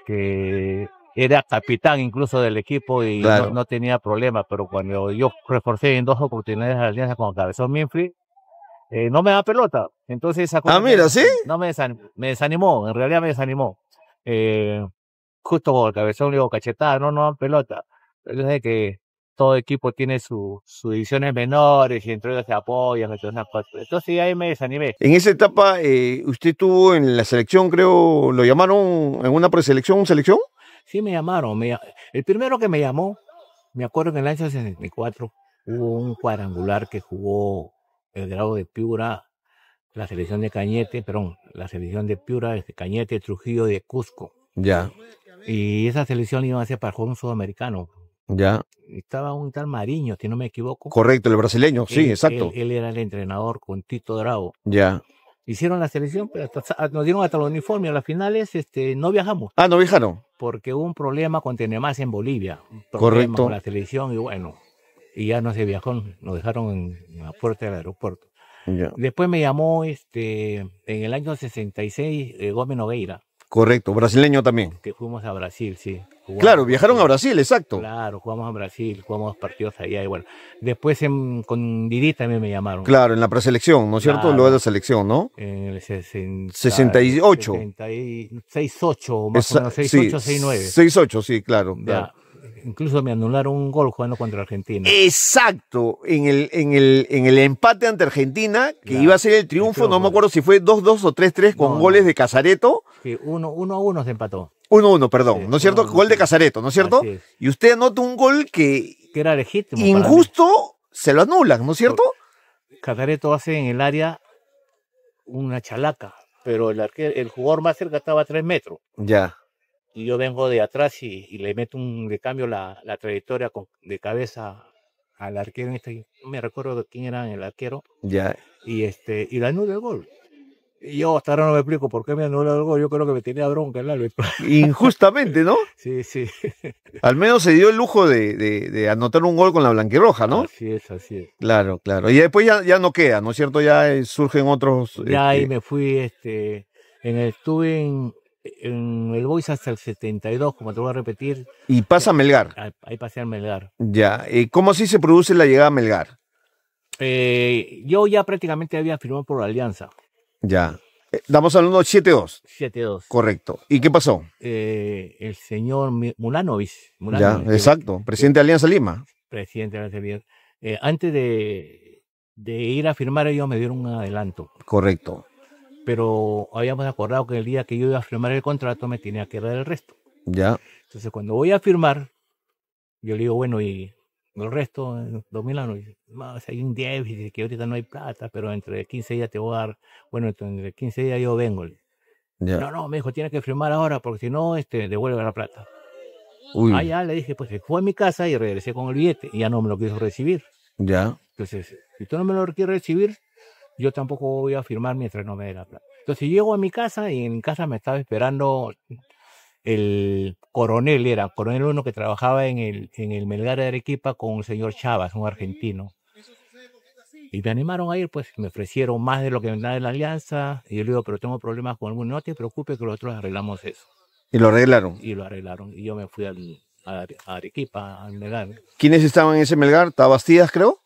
que era capitán incluso del equipo y no, tenía problema, pero cuando yo reforcé en dos oportunidades la alianza con Cabezón Minfrey, eh, no me da pelota. Entonces, ah, mira, ¿sí? No me, me, desanimó, en realidad me desanimó. Eh, justo con el Cabezón le digo, cachetada, no, no da pelota. que todo equipo tiene sus divisiones menores y entre ellos se apoyan, entonces, ahí me desanimé. En esa etapa, eh, usted tuvo en la selección, creo, lo llamaron en una preselección, una selección. Sí, me llamaron. el primero que me llamó, me acuerdo que en el año 64 hubo un cuadrangular que jugó el grado de Piura, la selección de Cañete, perdón, la selección de Piura, de este, Cañete, Trujillo, de Cusco. Ya. Y esa selección iba a ser para jugar un sudamericano. Ya. Estaba un tal Mariño, si no me equivoco. Correcto, el brasileño, sí, exacto. Él, era el entrenador con Tito Drago Ya. Hicieron la selección, pero pues, nos dieron hasta los uniformes. A las finales este, no viajamos. Ah, no viajaron. Porque hubo un problema con Tenemás en Bolivia. Correcto. Con la selección y bueno, y ya no se viajó, nos dejaron en la puerta del aeropuerto. Ya. Después me llamó este, en el año 66 eh, Gómez Nogueira. Correcto, brasileño también. Que fuimos a Brasil, sí claro, viajaron a Brasil, exacto. Claro, jugamos a Brasil, jugamos partidos allá bueno. Después con Didi también me llamaron. Claro, en la preselección, ¿no es cierto? Luego de la selección, ¿no? En el 68. 68, o menos, 68, 69. 68, sí, claro. Ya incluso me anularon un gol jugando contra Argentina. Exacto, en el, en el, en el empate ante Argentina, que iba a ser el triunfo, no me acuerdo si fue 2-2 o 3-3 con goles de Casareto. que 1-1 se empató. 1-1, perdón, ¿no es cierto? Gol de Casareto, ¿no es cierto? Y usted anota un gol que... Que era legítimo. Injusto, se lo anulan, ¿no es cierto? Casareto hace en el área una chalaca, pero el, el jugador más cerca estaba a 3 metros. Ya y yo vengo de atrás y, le meto un, de cambio la, trayectoria de cabeza al arquero, en este, me recuerdo quién era el arquero, ya. y este, y le anula el gol. Y yo hasta ahora no me explico por qué me anula el gol, yo creo que me tenía bronca la Injustamente, ¿no? Sí, sí. Al menos se dio el lujo de, anotar un gol con la blanqueroja, ¿no? Así es, así es. Claro, claro. Y después ya, no queda, ¿no es cierto? Ya eh, surgen otros... Ya ahí este me fui, este, en, estuve en, e-, en el Boys hasta el 72, como te voy a repetir. Y pasa eh, a Melgar. Ahí, pasa a Melgar. Ya, ¿y cómo así se produce la llegada a Melgar? Eh, yo ya prácticamente había firmado por la Alianza. Ya. Damos eh, al de 7-2. 7-2. Correcto. ¿Y qué pasó? el señor Mulano ya, exacto. Presidente de Alianza Lima. Presidente de Alianza Lima. antes de ir a firmar, ellos me dieron un adelanto. Correcto pero habíamos acordado que el día que yo iba a firmar el contrato me tenía que dar el resto. Ya. Entonces, cuando voy a firmar, yo le digo, bueno, y el resto, dos mil años, no, hay un déficit, que ahorita no hay plata, pero entre 15 días te voy a dar, bueno, entre 15 días yo vengo. Ya. No, no, me dijo, tienes que firmar ahora, porque si no, este, devuelve la plata. Uy. Ah, ya, le dije, pues fue a mi casa y regresé con el billete, y ya no me lo quiso recibir. Ya. Entonces, si tú no me lo quieres recibir, yo tampoco voy a firmar mientras no me dé la plata. Entonces llego a mi casa y en casa me estaba esperando el coronel, era coronel uno que trabajaba en el, en el Melgar de Arequipa con el señor Chávez, un argentino. Y me animaron a ir, pues me ofrecieron más de lo que me da la alianza. Y yo le digo, pero tengo problemas con alguno. No te preocupes que nosotros arreglamos eso. ¿Y lo arreglaron? Y lo arreglaron. Y yo me fui al, a, Arequipa, al Melgar. ¿Quiénes estaban en ese Melgar? ¿Tabastidas, creo?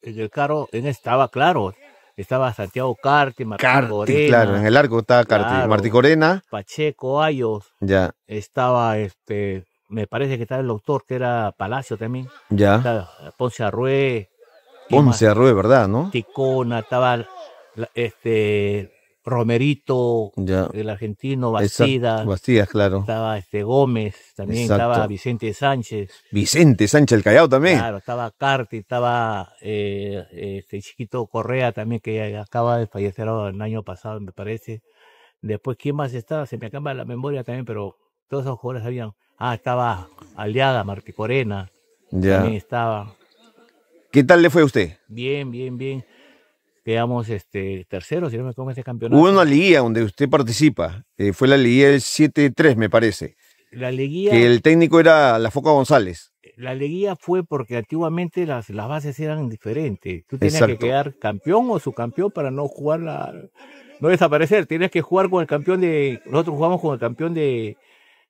el carro, en estaba claro estaba Santiago Carti, Martín Corena, Claro, en el arco estaba Carti, Martí Corena. Pacheco, Ayos. Ya. Estaba este, me parece que estaba el doctor, que era Palacio también. Ya. Ponce Arrué. Ponce Arrué, ¿verdad? ¿No? Ticona, estaba este Romerito, el argentino, Bastida. claro. Estaba este Gómez, también estaba Vicente Sánchez. Vicente Sánchez, el Callao también. Claro, estaba Carti, estaba eh, este chiquito Correa también, que acaba de fallecer el año pasado, me parece. Después, ¿quién más estaba? Se me acaba la memoria también, pero todos esos jugadores habían. Ah, estaba Aliada, Martí Corena. También estaba. ¿Qué tal le fue a usted? Bien, bien, bien quedamos este, terceros, si no me como ese campeonato. Hubo una liguilla donde usted participa, eh, fue la liguilla del 7-3, me parece. La liguilla... Que el técnico era la Foca González. La liguilla fue porque antiguamente las, las bases eran diferentes. Tú tenías que quedar campeón o subcampeón para no jugar la... No desaparecer, Tienes que jugar con el campeón de... Nosotros jugamos con el campeón de,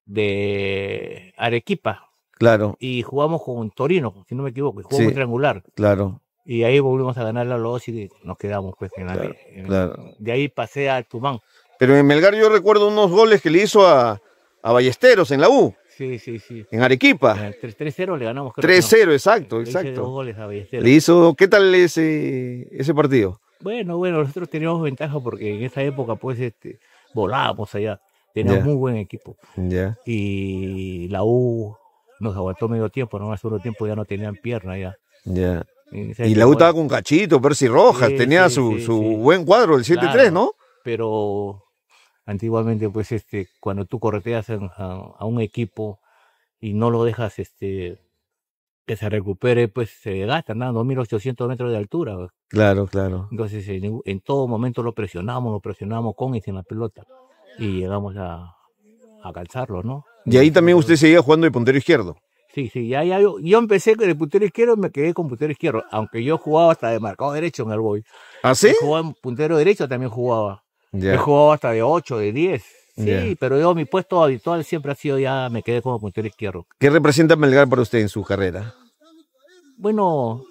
de Arequipa. Claro. Y jugamos con Torino, si no me equivoco, y jugamos triangular. Claro. Y ahí volvimos a ganar la los y nos quedamos pues De ahí pasé a Tumán. Pero en Melgar yo recuerdo unos goles que le hizo a, a Ballesteros en la U. Sí, sí, sí. En Arequipa. 3-0 le ganamos. 3-0, exacto, le exacto. a Ballesteros. Le hizo, ¿qué tal ese, ese partido? Bueno, bueno, nosotros teníamos ventaja porque en esa época pues este, volábamos allá. Teníamos un muy buen equipo. ya Y la U nos aguantó medio tiempo, no más tiempo ya no tenían pierna ya. Yeah. Y, este la U con cachito, Percy Rojas, tenía su, su buen cuadro, el 7-3, ¿no? Pero antiguamente, pues, este, cuando tú correteas a, un equipo y no lo dejas este, que se recupere, pues se gasta nada, 2.800 metros de altura. Claro, claro. Entonces, en, todo momento lo presionamos, lo presionamos con y sin la pelota. Y llegamos a, a calzarlo, ¿no? Y ahí también usted seguía jugando de puntero izquierdo. Sí, sí, ya, yo, empecé con el puntero izquierdo y me quedé con puntero izquierdo, aunque yo jugaba hasta de marcado derecho en el boy. ¿Ah, sí? Yo jugaba en puntero derecho también jugaba. Ya. Yo jugaba hasta de 8, de 10. Sí, pero yo mi puesto habitual siempre ha sido ya, me quedé como puntero izquierdo. ¿Qué representa Melgar para usted en su carrera? Bueno,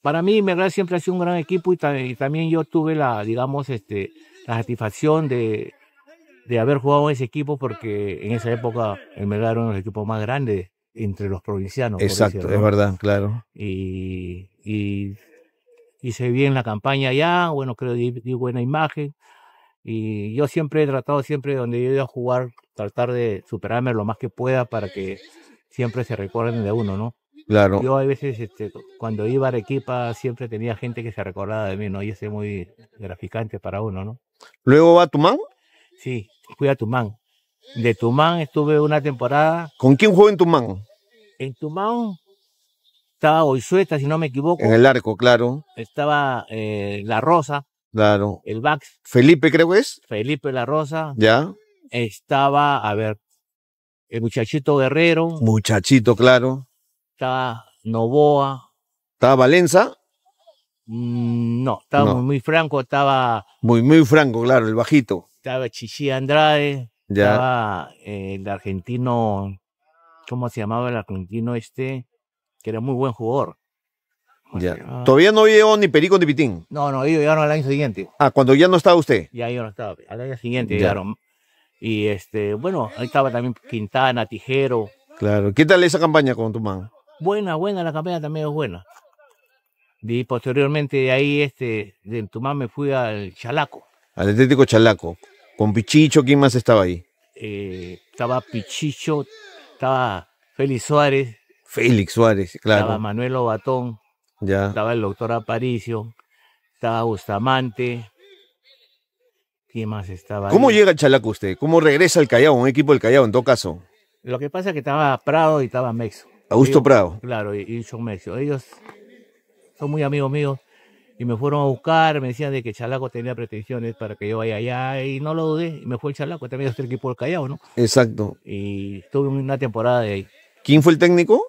para mí Melgar siempre ha sido un gran equipo y, también yo tuve la, digamos, este, la satisfacción de, de haber jugado en ese equipo porque en esa época el Melgar era uno de los equipos más grandes entre los provincianos. Exacto, es verdad, claro. Y, y hice bien la campaña allá, bueno, creo que di, buena imagen. Y yo siempre he tratado, siempre donde yo iba a jugar, tratar de superarme lo más que pueda para que siempre se recuerden de uno, ¿no? Claro. Yo a veces, este, cuando iba a Arequipa, siempre tenía gente que se recordaba de mí, ¿no? Y eso es muy graficante para uno, ¿no? ¿Luego va a Tumán? Sí, fui a Tumán. De Tumán estuve una temporada. ¿Con quién jugó en Tumán? En Tumán estaba Oizueta, si no me equivoco. En el arco, claro. Estaba eh, La Rosa. Claro. El Bax. Felipe, creo que es. Felipe La Rosa. Ya. Estaba, a ver, el muchachito Guerrero. Muchachito, claro. Estaba Novoa. ¿Estaba Valenza? Mm, no, estaba Muy, muy franco, estaba. Muy, muy franco, claro, el bajito. Estaba Chichi Andrade. Ya. Estaba eh, el argentino, ¿cómo se llamaba el argentino este? Que era muy buen jugador. Pues, ah. Todavía no llegó ni Perico ni Pitín. No, no, ellos llegaron al año siguiente. Ah, cuando ya no estaba usted. Ya yo no estaba. Al año siguiente llegaron. Y este, bueno, ahí estaba también Quintana, Tijero. Claro. ¿Qué tal esa campaña con tu Buena, buena, la campaña también es buena. Y posteriormente de ahí, este, de Tumán me fui al Chalaco. Al Atlético Chalaco. Con Pichicho, ¿quién más estaba ahí? Eh, estaba Pichicho, estaba Félix Suárez. Félix Suárez, claro. Estaba Manuel Obatón. Ya. Estaba el doctor Aparicio. Estaba Bustamante. ¿Quién más estaba? ¿Cómo llega el Chalaco usted? ¿Cómo regresa al Callao, un equipo del Callao en todo caso? Lo que pasa es que estaba Prado y estaba Mexo. Augusto Prado. Claro, y, son Mexo. Ellos son muy amigos míos y me fueron a buscar, me decían de que Chalaco tenía pretensiones para que yo vaya allá y no lo dudé, y me fue el Chalaco, también es el equipo del Callao, ¿no? Exacto. Y estuve una temporada de ahí. ¿Quién fue el técnico?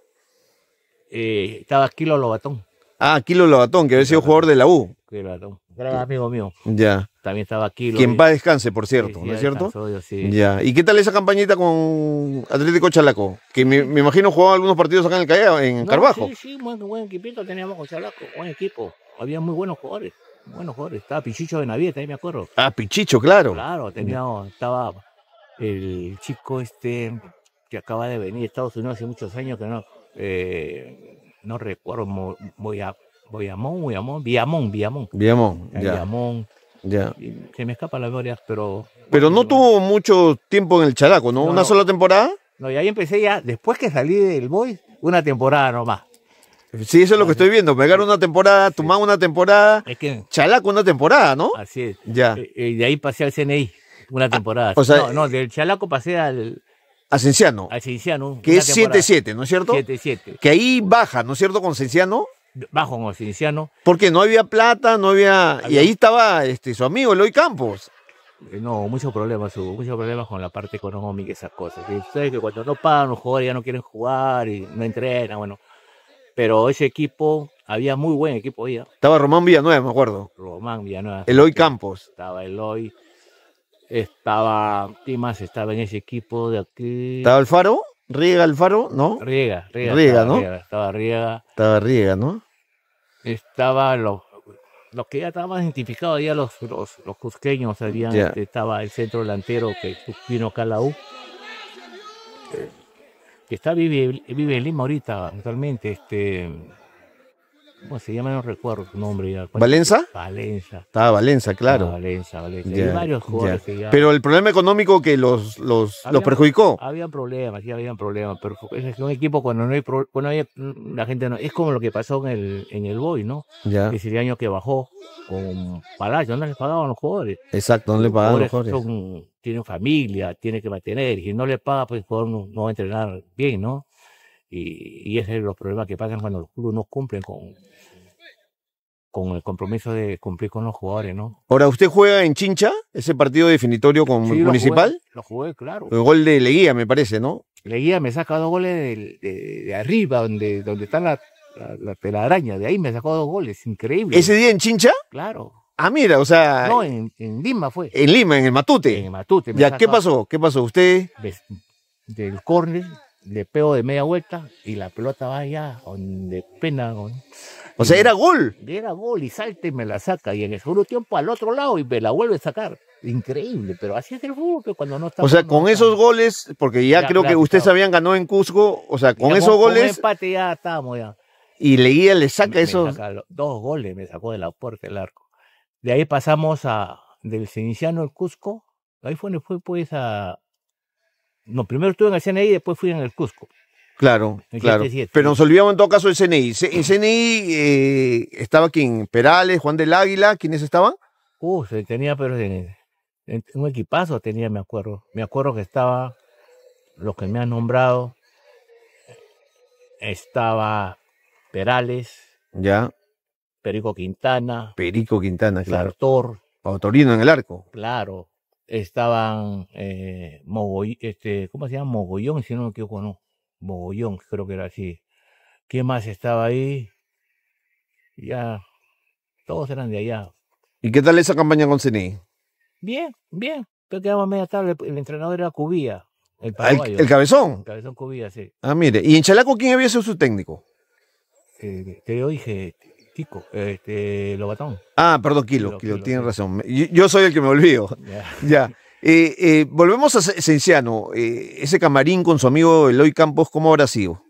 Eh, estaba Kilo Lobatón. Ah, Kilo Lobatón, que había sido jugador de la U. Kilo Lobatón, amigo mío. Ya. También estaba Kilo. Quien va a descanse, por cierto, ¿no es cierto? Ya. ¿Y qué tal esa campañita con Atlético Chalaco? Que me, imagino jugaba algunos partidos acá en el Callao, en Carvajo. Sí, sí, buen, buen equipito teníamos con Chalaco, buen equipo había muy buenos jugadores. buenos jugadores. Estaba Pichicho de Navidad, ahí me acuerdo. Ah, Pichicho, claro. Claro, tenía, estaba el chico este que acaba de venir de Estados Unidos hace muchos años, que no, eh, no recuerdo, voy a Moyamón, voy Viamón, Viamón. Viamón, ya. Viamón. Ya. Se me escapan las memorias, pero. Pero no tuvo mucho tiempo en el characo, no una sola temporada? No, y ahí empecé ya, después que salí del Boys, una temporada nomás. Sí, eso es lo que estoy viendo. Pegar una temporada, Tumán una temporada, es que, Chalaco una temporada, ¿no? Así es. Ya. Y eh, eh, de ahí pasé al CNI una ah, temporada. no, no, del Chalaco pasé al... A Cenciano. A Que es 7-7, ¿no es cierto? 7-7. Que ahí baja, ¿no es cierto? Con Cenciano. Bajo con Cenciano. Porque no había plata, no había... Y ahí estaba este, su amigo Eloy Campos. Eh, no, muchos problemas hubo, muchos problemas con la parte económica y esas cosas. ustedes que cuando no pagan los jugadores ya no quieren jugar y no entrenan, bueno, pero ese equipo, había muy buen equipo había ¿ah? Estaba Román Villanueva, me acuerdo. Román Villanueva. Eloy Campos. Estaba Eloy. Estaba, qué más estaba en ese equipo de aquí? ¿Estaba Alfaro? ¿Riega Alfaro? ¿No? Riega, Riega. Riega ¿no? estaba Riega. Estaba Riega, ¿no? Estaba los, los que ya estaban identificados, ya los, los, cusqueños, habían, este, estaba el centro delantero que Pino Calaú que está vive, vive Lima ahorita, actualmente, este, ¿Cómo se llama? No recuerdo su nombre ¿Valenza? Valenza. Estaba Valenza, claro. Valenza, Valenza. varios jugadores que ya... Pero el problema económico que los, los, perjudicó. Habían problemas, sí, habían problemas. Pero es que un equipo cuando no hay, pro, cuando mm, la gente no. Es como lo que pasó en el, en el Boy, ¿no? Ya. Es el año que bajó con Palacio, ¿Dónde les pagaban los jugadores. Exacto, no les pagaban los jugadores. tienen familia, tienen que mantener. Y si no le paga, pues el jugador no va a entrenar bien, ¿no? Y, ese es los problemas que pasan cuando los clubes no cumplen con, con el compromiso de cumplir con los jugadores, ¿no? Ahora, ¿usted juega en Chincha ese partido definitorio con Municipal? Lo jugué, claro. El gol de Leguía, me parece, ¿no? Leguía me saca dos goles de, arriba, donde, donde está la, telaraña, de ahí me sacó dos goles, increíble. ¿Ese día en Chincha? Claro. Ah, mira, o sea... No, en, Lima fue. En Lima, en el Matute. En el Matute. ya, ¿qué pasó? ¿Qué pasó? ¿Usted...? Del córner le pego de media vuelta y la pelota va allá, donde pena. O sea, era gol. Era gol y salta y me la saca. Y en el segundo tiempo al otro lado y me la vuelve a sacar. Increíble, pero así es el fútbol que cuando no está. O sea, con esos goles, porque ya, creo que ustedes habían ganado en Cusco, o sea, con esos goles. Con Y Leguía le saca esos. dos goles me sacó de la puerta el arco. De ahí pasamos a del Ceniciano al Cusco. Ahí fue, fue pues a, no, primero estuve en el CNI y después fui en el Cusco. Claro, claro. Pero nos olvidamos en todo caso del CNI. ¿En CNI eh, estaba quién? Perales, Juan del Águila, ¿quiénes estaban? Uh, se tenía, pero en, un equipazo tenía, me acuerdo. Me acuerdo que estaba, los que me han nombrado, estaba Perales. Ya. Perico Quintana. Perico Quintana, claro. en el arco. Claro estaban eh, Mogoy, este, ¿cómo se llama? Mogollón, si no me equivoco, no. Mogollón, creo que era así. ¿Quién más estaba ahí? Ya, todos eran de allá. ¿Y qué tal esa campaña con Ceni Bien, bien. Pero quedaba media tarde, el entrenador era Cubía. El, ah, el, cabezón. El cabezón Cubía, sí. Ah, mire. ¿Y en Chalaco quién había sido su técnico? Eh, te dije, Kiko, este, Lobatón. Ah, perdón, Kilo, Kilo, razón. Yo, soy el que me olvido. Ya. Eh, eh, volvemos a Senciano eh, ese camarín con su amigo Eloy Campos, ¿cómo habrá sido?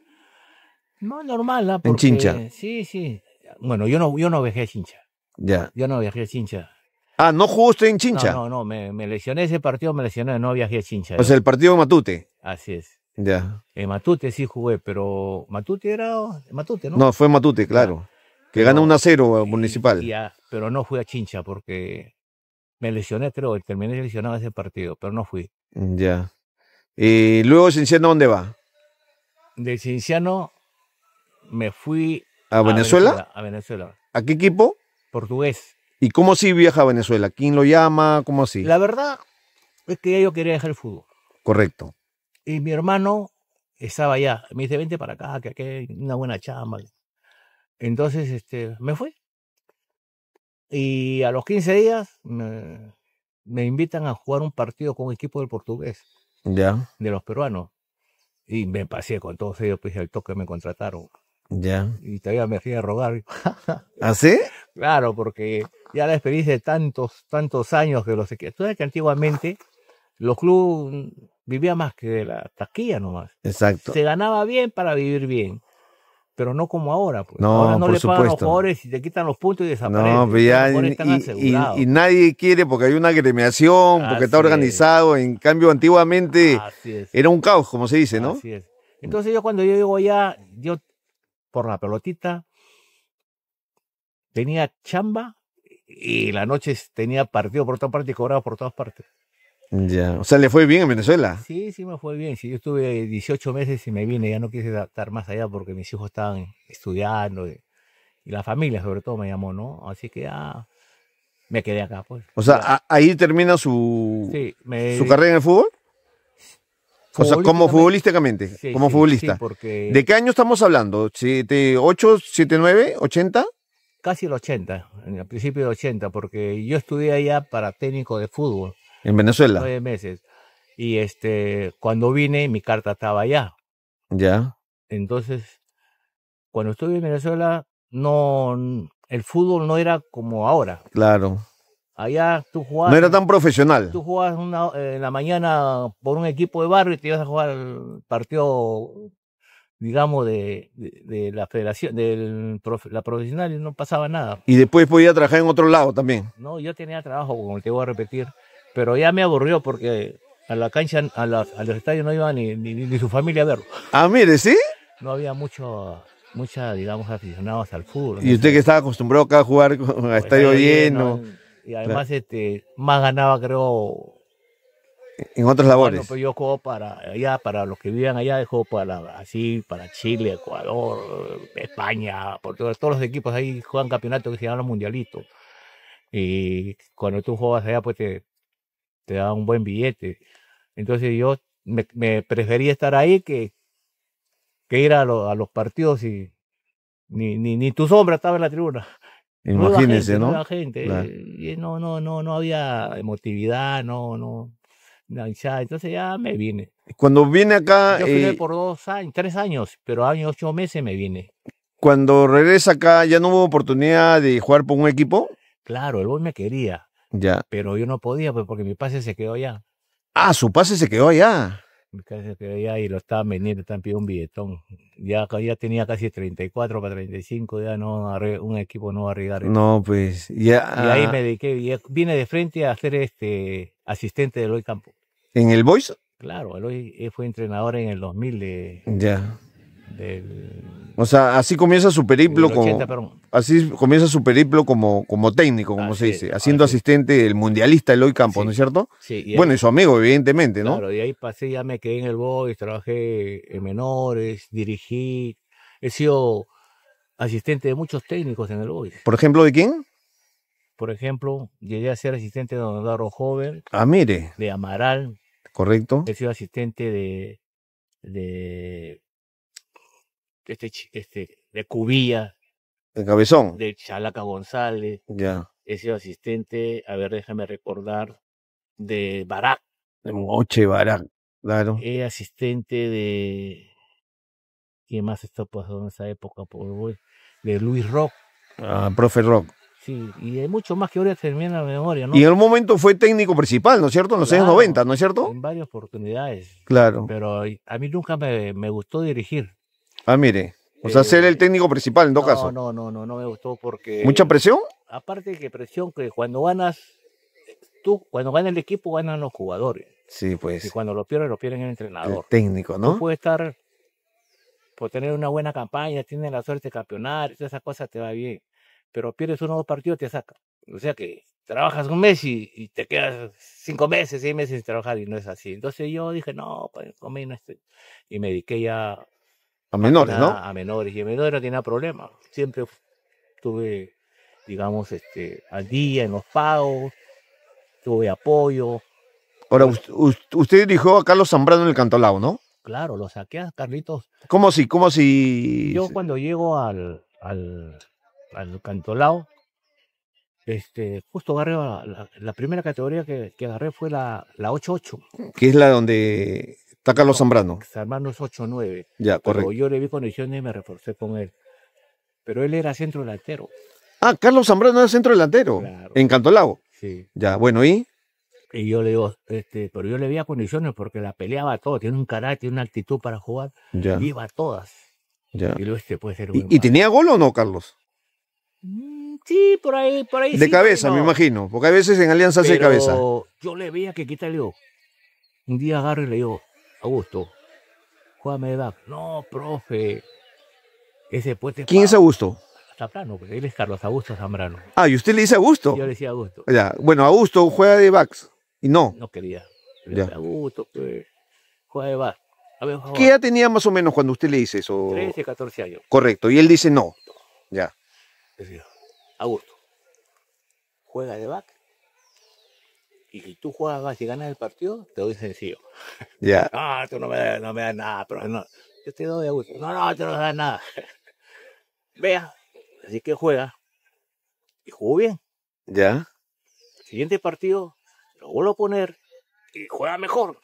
No, normal. ¿ah? en Chincha. Sí, sí. Bueno, yo no, yo no viajé a Chincha. Ya. Yo no viajé a Chincha. Ah, ¿no jugó usted en Chincha? No, no, me, lesioné ese partido, me lesioné, no viajé a Chincha. O sea, el partido de Matute. Así es. Ya. En Matute sí jugué, pero Matute era Matute, ¿no? No, fue Matute, claro. Ah, que gana un a cero eh, municipal. Ya, ah, pero no fui a Chincha porque me lesioné, creo, y terminé lesionado ese partido, pero no fui. Mm, ya. ¿Y luego Cinciano dónde va? De Cinciano me fui. ¿A, Venezuela? A Venezuela. ¿A qué equipo? Portugués. ¿Y cómo así viaja a Venezuela? ¿Quién lo llama? ¿Cómo así? La verdad es que yo quería dejar el fútbol. Correcto. Y mi hermano estaba allá. Me dice, vente para acá, que aquí hay una buena chamba. Entonces este, me fui. Y a los 15 días me, invitan a jugar un partido con un equipo del portugués, de los peruanos. Y me pasé con todos ellos, pues el toque me contrataron. Ya. Y todavía me hacía rogar. ¿Así? ¿Ah, sí? claro, porque ya la experiencia de tantos, tantos años de los equipos. Tú sabes que antiguamente los clubes vivían más que de la taquilla nomás. Exacto. Se ganaba bien para vivir bien pero no como ahora. Pues. No, ahora no le pagan los jugadores y te quitan los puntos y desaparecen. No, pues ya, y, nadie quiere porque hay una gremiación, porque está organizado. En cambio, antiguamente era un caos, como se dice, ¿no? Así es. Entonces yo cuando yo llego allá, yo por la pelotita tenía chamba y la noche tenía partido por todas partes y cobraba por todas partes. Ya, o sea, le fue bien en Venezuela. Sí, sí me fue bien. yo estuve 18 meses y me vine, ya no quise estar más allá porque mis hijos estaban estudiando y, la familia sobre todo me llamó, ¿no? Así que ya ah, me quedé acá, pues. O sea, ahí termina su, su carrera en el fútbol. O sea, como futbolísticamente, como sí, futbolista. porque... ¿De qué año estamos hablando? ¿7, 8, 7, 80? Casi el 80, en el principio del 80, porque yo estudié allá para técnico de fútbol en Venezuela. Nueve meses. Y este, cuando vine, mi carta estaba allá. Ya. Entonces, cuando estuve en Venezuela, no, el fútbol no era como ahora. Claro. Allá tú jugabas. No era tan profesional. Tú jugabas eh, en la mañana por un equipo de barrio y te ibas a jugar el partido, digamos, de, de, la federación, de la profesional y no pasaba nada. Y después podía trabajar en otro lado también. No, yo tenía trabajo, como te voy a repetir pero ya me aburrió porque a la cancha, a, los estadios no iba ni, ni, ni, su familia a verlo. Ah, mire, ¿sí? No había mucho, mucha, digamos, aficionados al fútbol. ¿Y usted que estaba acostumbrado acá a jugar a pues estadio lleno? Y además, este, más ganaba, creo... En otras labores. Bueno, pues yo juego para allá, para los que vivían allá, dejó juego para así, para Chile, Ecuador, España, por todos, todos los equipos ahí juegan campeonatos que se llaman mundialitos. Y cuando tú juegas allá, pues te, te da un buen billete. Entonces yo me, prefería estar ahí que, que ir a, los partidos y ni, ni, tu sombra estaba en la tribuna. Imagínese, ¿no? La gente, eh, no, no, no, no había emotividad, no, no, entonces ya me vine. Cuando vine acá. Yo fui eh, por dos años, tres años, pero año ocho meses me vine. Cuando regresa acá, ¿ya no hubo oportunidad de jugar por un equipo? Claro, el Boy me quería. Ya. Pero yo no podía, pues, porque mi pase se quedó allá. Ah, su pase se quedó allá. Mi pase se quedó allá y lo estaban vendiendo, estaban pidiendo un billetón. Ya, ya tenía casi 34 para 35, ya no un equipo no va a arriesgar. No, pues, ya. Y ahí ah. me dediqué, vine de frente a ser este asistente de Eloy Campo. ¿En el Boys? Claro, Eloy fue entrenador en el 2000 de, ya o sea, así comienza su periplo como así comienza su periplo como, como técnico, como se dice, haciendo asistente del mundialista Eloy Campos, ¿no es cierto? Sí. bueno, y su amigo, evidentemente, ¿no? Claro, y ahí pasé, ya me quedé en el Boys, trabajé en menores, dirigí, he sido asistente de muchos técnicos en el Boys. ¿Por ejemplo, de quién? Por ejemplo, llegué a ser asistente de Don Eduardo Jover. Ah, mire. De Amaral. Correcto. He sido asistente de, de este, este, de Cubilla. El cabezón. De Chalaca González. Ya. ese asistente, a ver, déjame recordar, de Barak. De Moche Barak, claro. es asistente de. ¿Quién más está pasando en esa época? de Luis Rock. Ah, profe Rock. Sí, y hay mucho más que ahora termina la memoria, ¿no? Y en un momento fue técnico principal, ¿no es cierto? En los años 90, ¿no es cierto? En varias oportunidades. Claro. Pero a mí nunca me, me gustó dirigir. Ah, mire. O sea, ser el eh, técnico principal en dos no, No, no, no, no me gustó porque. ¿Mucha presión? Aparte de que presión, que cuando ganas, tú, cuando gana el equipo, ganan los jugadores. Sí, pues. Y cuando lo pierden, lo pierden el entrenador. El técnico, ¿no? Puede estar por tener una buena campaña, tiene la suerte de campeonar, esa cosa te va bien. Pero pierdes uno o dos partidos, te saca. O sea que trabajas un mes y, te quedas cinco meses, seis meses sin trabajar y no es así. Entonces yo dije, no, pues conmigo no estoy. Y me dediqué ya a menores, ¿no? A menores. Y a menores no tenía problema. Siempre tuve, digamos, este, al día en los pagos, tuve apoyo. Ahora, usted dijo a Carlos Zambrano en el Cantolao, ¿no? Claro, lo saqué a Carlitos. ¿Cómo si? ¿Cómo si? Yo cuando llego al, al, al Cantolao, este, justo agarré la, primera categoría que, agarré fue la, la 8-8. Que es la donde Está Carlos Zambrano. Zambrano es 8-9. Ya, correcto. Yo le vi condiciones y me reforcé con él. Pero él era centro delantero. Ah, Carlos Zambrano era centro delantero. Claro. En Cantolago. Sí. Ya, bueno, ¿y? Y yo le digo, este, pero yo le veía condiciones porque la peleaba todo, tiene un carácter, una actitud para jugar, ya. Y a todas. Ya. Y, luego este puede ser ¿Y, ¿Y, tenía gol o no, Carlos? Mm, sí, por ahí, por ahí. De cabeza, me imagino, porque a veces en Alianza de hace cabeza. Yo le veía que quita, el un día agarro y le digo, Augusto, de back. No, profe. Ese puente ¿Quién es Augusto? Zambrano, él es Carlos Augusto Zambrano. Ah, y usted le dice Augusto. Yo le decía Augusto. Ya, bueno, Augusto juega de backs. Y no. No quería. Ya. Augusto, pues, juega de back. A ver, ¿Qué edad tenía más o menos cuando usted le dice eso? 13, 14 años. Correcto, y él dice no. Ya. Augusto, juega de back y si tú juegas y ganas el partido, te doy sencillo. Ya. no, tú no me, no me das nada, pero no. Yo te doy a gusto. No, no, tú no me das nada. Vea, así que juega. Y jugó bien. Ya. Siguiente partido, lo vuelvo a poner y juega mejor.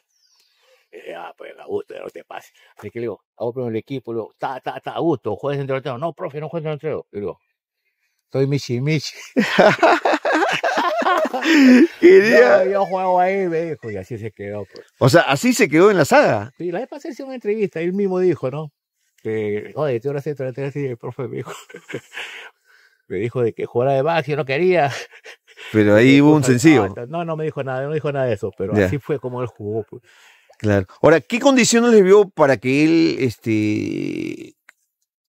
Y, eh, ah, pues a gusto ya no te pase Así que le digo, hago primero el equipo, le digo, ta, ta, a gusto juegas entre delantero. No, profe, no juegas entre delantero. Le digo, estoy michi, michi. Yo, yo juego ahí, me dijo, y así se quedó. Pues. O sea, así se quedó en la saga. Sí, la vez pasé una entrevista, él mismo dijo, ¿no? Que, oye, te el profe me dijo, me dijo de que jugara de base yo no quería. Pero ahí hubo un sencillo. Ah, no, no me dijo nada, no dijo nada de eso, pero así fue como él jugó. Pues. Claro. Ahora, ¿qué condiciones le vio para que él, este,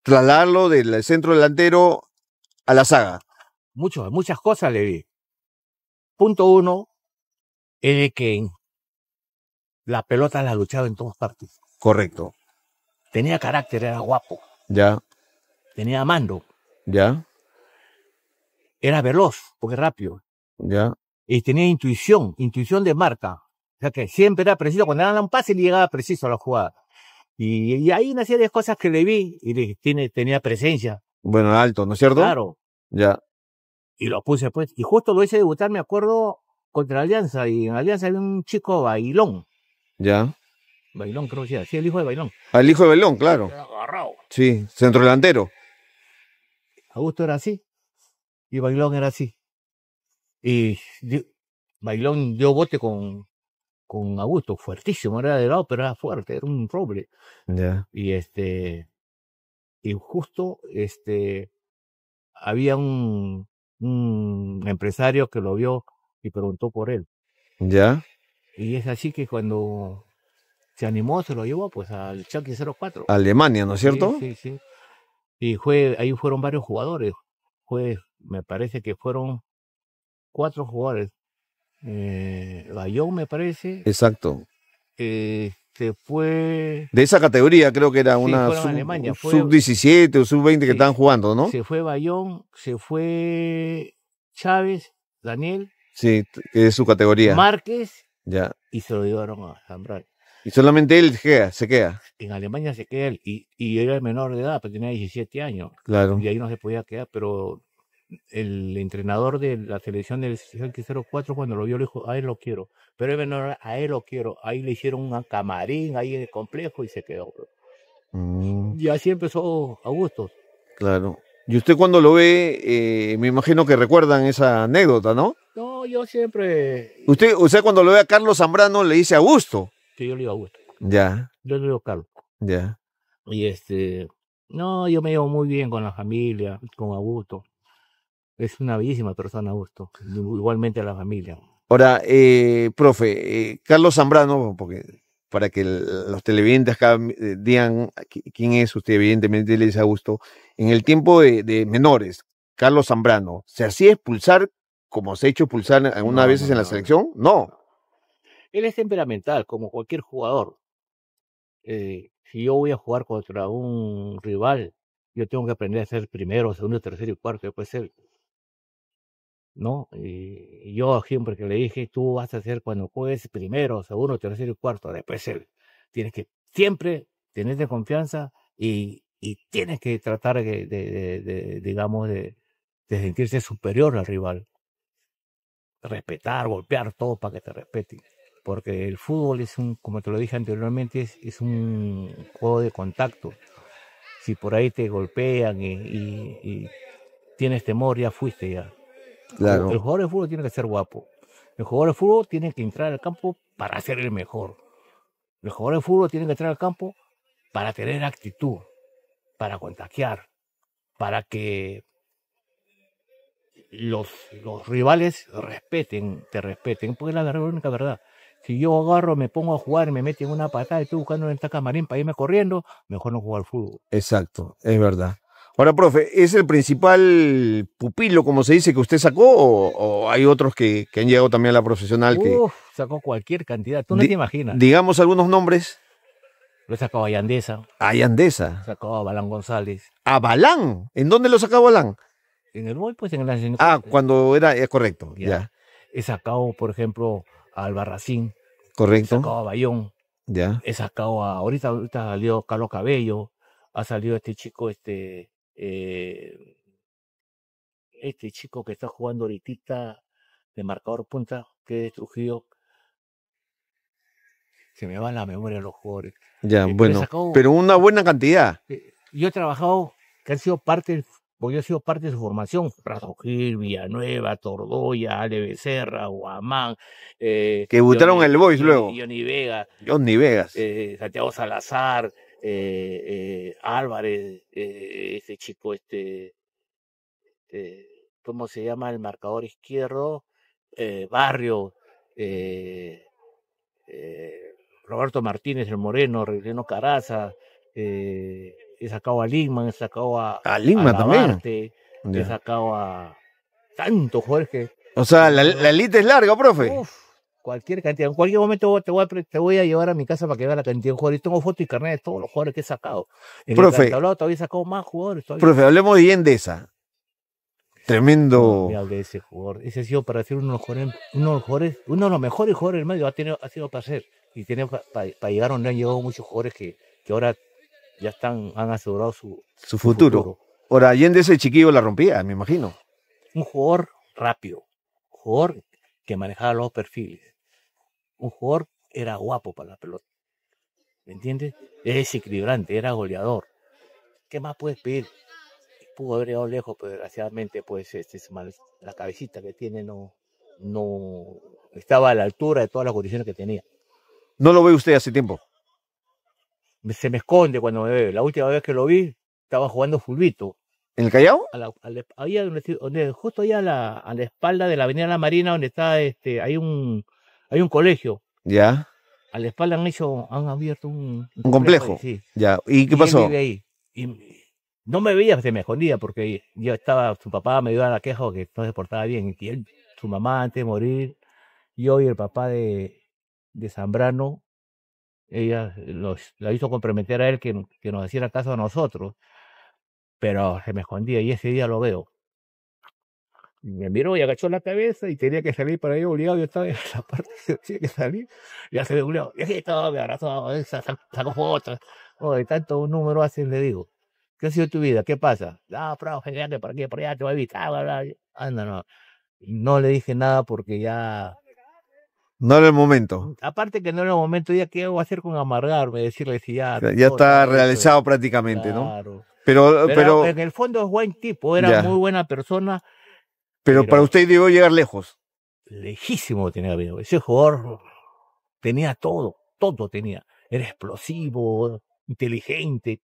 trasladarlo del centro delantero a la saga? Mucho, muchas cosas le vi. Punto uno es de que la pelota la luchaba en todas partes. Correcto. Tenía carácter, era guapo. Ya. Tenía mando. Ya. Era veloz, porque rápido. Ya. Y tenía intuición, intuición de marca. O sea que siempre era preciso. Cuando era un pase, le llegaba preciso a la jugada. Y, ahí hay una serie de cosas que le vi y le, tiene, tenía presencia. Bueno, alto, ¿no es cierto? Claro. Ya y lo puse pues. Y justo lo hice debutar, me acuerdo, contra la Alianza. Y en Alianza había un chico bailón. Ya. Bailón, creo que sea. Sí, el hijo de Bailón. Ah, el hijo de Bailón, claro. Sí, centro delantero. Augusto era así. Y Bailón era así. Y Bailón dio bote con, con Augusto, fuertísimo, era de lado, pero era fuerte, era un roble. ya Y este, y justo, este, había un, un empresario que lo vio y preguntó por él. Ya. Y es así que cuando se animó, se lo llevó pues al Chucky 04. Alemania, ¿no es cierto? Sí, sí, Y fue, ahí fueron varios jugadores. Fue, me parece que fueron cuatro jugadores. Eh, Bayón, me parece. Exacto. Eh, se este, fue... De esa categoría creo que era una sub-17 o sub-20 que estaban jugando, ¿no? Se fue Bayón, se fue Chávez, Daniel. Sí, que es su categoría. Márquez. Ya. Y se lo llevaron a Zambrano. Y solamente él se queda, En Alemania se queda él. Y, y era el menor de edad, pero tenía 17 años. Claro. Y ahí no se podía quedar, pero el entrenador de la selección del 04 cuando lo vio le dijo, a él lo quiero, pero a él lo quiero, ahí le hicieron un camarín ahí en el complejo y se quedó. Mm. Y así empezó Augusto. Claro. Y usted cuando lo ve, eh, me imagino que recuerdan esa anécdota, ¿no? No, yo siempre... Usted, usted cuando lo ve a Carlos Zambrano le dice Augusto. yo le digo Augusto. Ya. Yo le digo Carlos. Ya. Y este... No, yo me llevo muy bien con la familia, con Augusto es una bellísima persona, Augusto. Igualmente a la familia. Ahora, eh, profe, eh, Carlos Zambrano, porque para que los televidentes acá eh, digan quién es usted, evidentemente le dice a Augusto, en el tiempo de, menores, Carlos Zambrano, ¿se hacía expulsar como se ha hecho expulsar algunas veces en la selección? No. Él es temperamental, como cualquier jugador. Eh, si yo voy a jugar contra un rival, yo tengo que aprender a ser primero, segundo, tercero y cuarto, después ser ¿no? Eh, y yo siempre que le dije, tú vas a ser cuando juegues primero, segundo, tercero y cuarto, después él. Tienes que siempre tener confianza y, y, tienes que tratar de, de, sentirse superior al rival. Respetar, golpear todo para que te respeten. Porque el fútbol es un, como te lo dije anteriormente, es, un juego de contacto. Si por ahí te golpean y tienes temor, ya fuiste ya el jugador de fútbol tiene que ser guapo. El jugador de fútbol tiene que entrar al campo para ser el mejor. El jugador de fútbol tiene que entrar al campo para tener actitud, para contagiar, para que los, rivales respeten, te respeten, porque es la única verdad. Si yo agarro, me pongo a jugar, me en una patada y estoy buscando en Tacamarín para irme corriendo, mejor no jugar al fútbol. Exacto, es verdad. Ahora, profe, ¿es el principal pupilo, como se dice, que usted sacó o, hay otros que, han llegado también a la profesional? Uf, sacó cualquier cantidad, tú no te imaginas. Digamos algunos nombres. Lo he sacado a Ayandesa. Ayandesa. Sacó a Balán González. ¿A Balán? ¿En dónde lo sacó Balán? En el Boy, pues en el Ah, cuando era, es eh, correcto, ya. He sacado, por ejemplo, a Albarracín. Correcto. He sacado a Bayón. Ya. He sacado a, ahorita, ahorita salido Carlos Cabello, ha salido este chico, este, eh, este chico que está jugando ahorita de marcador punta, que he se me va la memoria los jugadores. Ya, eh, bueno, pero una buena cantidad. Eh, yo he trabajado, que han sido parte, yo he sido parte de su formación, Razo Gil, Villanueva, Tordoya, Ale Becerra, Guamán. Eh, que butaron el Boys luego. Johnny Vegas. Johnny Vegas. Santiago Salazar, eh, eh, Álvarez, eh, ese chico, este, este, ¿cómo se llama? El marcador izquierdo, Barrio, Roberto Martínez, el Moreno, Regleno Caraza, eh, he sacado a Ligman, he sacado a. A también. He sacado a tanto Jorge O sea, la, la es larga, profe cualquier cantidad. En cualquier momento te voy, a, llevar a mi casa para que vea la cantidad de jugadores. Tengo fotos y carnet de todos los jugadores que he sacado. En profe, el todavía he sacado más jugadores. Profe, hablemos de esa Tremendo. ese jugador. Ese ha sido para ser uno de los jugadores, uno de los, jugadores, uno de mejores jugadores del medio. Ha, tenido, ha sido para ser. Y tiene para llegar donde han llegado muchos jugadores que, que ahora ya están, han asegurado su, su, futuro. Ahora, Yendesa, el chiquillo la rompía, me imagino. Un jugador rápido. Un jugador que manejaba los perfiles un jugador era guapo para la pelota. ¿Me entiendes? Es desequilibrante, era goleador. ¿Qué más puedes pedir? Pudo haber llegado lejos, pero desgraciadamente, pues, este, la cabecita que tiene no, no estaba a la altura de todas las condiciones que tenía. ¿No lo ve usted hace tiempo? Se me esconde cuando me ve. La última vez que lo vi, estaba jugando fulbito. ¿En el Callao? ahí justo allá a la, espalda de la Avenida La Marina, donde está, este, hay un, hay un colegio. Ya. A la espalda han hecho, han abierto un, un, complejo. Ya. ¿Y qué pasó? Y no me veía, se me escondía porque yo estaba, su papá me dio a la queja que no se portaba bien. Y su mamá antes de morir, yo y el papá de, de Zambrano, ella la hizo comprometer a él que, que nos hiciera caso a nosotros. Pero se me escondía y ese día lo veo me miró y agachó la cabeza y tenía que salir para ahí obligado. Yo estaba en la parte que tenía que salir. Ya se de obligado Y me abrazó, sacó fotos. Oye, tanto un número así le digo. ¿Qué ha sido tu vida? ¿Qué pasa? Ah, profe, fíjate, por aquí, por allá, te voy a evitar, Anda, ah, no. No le dije nada porque ya. No era el momento. Aparte que no era el momento, ya qué hago a hacer con amargarme, decirle si ya. ya está realizado prácticamente, ¿no? Pero, pero, en el fondo es buen tipo, era muy buena persona pero, para usted debió llegar lejos. Lejísimo tenía Gabino. Ese jugador tenía todo, todo tenía. Era explosivo, inteligente.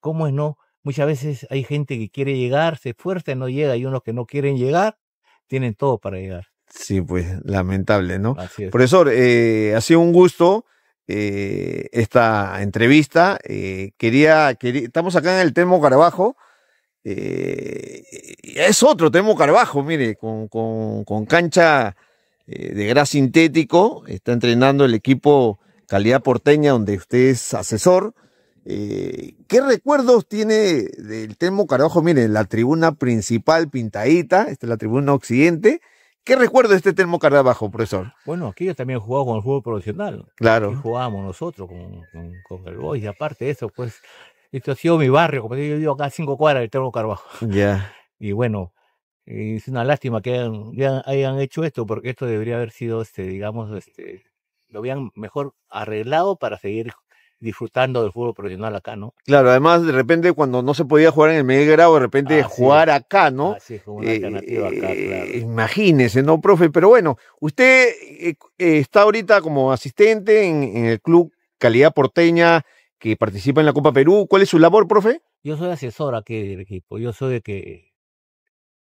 ¿Cómo es no? Muchas veces hay gente que quiere llegar, se esfuerza y no llega, y unos que no quieren llegar, tienen todo para llegar. Sí, pues lamentable, ¿no? Así es. Profesor, eh, ha sido un gusto eh, esta entrevista. Eh, quería, quería, estamos acá en el tema Carabajo. Eh, es otro, Temo Carabajo, mire, con, cancha eh, de gras sintético, está entrenando el equipo Calidad Porteña, donde usted es asesor. Eh, ¿Qué recuerdos tiene del Temo Carabajo? Mire, la tribuna principal pintadita, esta es la tribuna occidente. ¿Qué recuerdo de este Temo Carabajo, profesor? Bueno, aquí yo también he jugado con el fútbol profesional. Claro. jugábamos nosotros con, con, el Boys. Y aparte de eso, pues, esto ha sido mi barrio, como yo vivo acá cinco cuadras del Termo Carvajal. Ya. Y bueno, es una lástima que hayan, hayan hecho esto, porque esto debería haber sido, este, digamos, este, lo habían mejor arreglado para seguir disfrutando del fútbol profesional acá, ¿no? Claro, además de repente cuando no se podía jugar en el medio grado, de repente jugar acá, ¿no? Así es, como una eh, alternativa acá, eh, claro. Imagínese, ¿no, profe? Pero bueno, usted eh, está ahorita como asistente en el club Calidad Porteña que participa en la Copa Perú. ¿Cuál es su labor, profe? Yo soy asesor aquí del equipo. Yo soy de que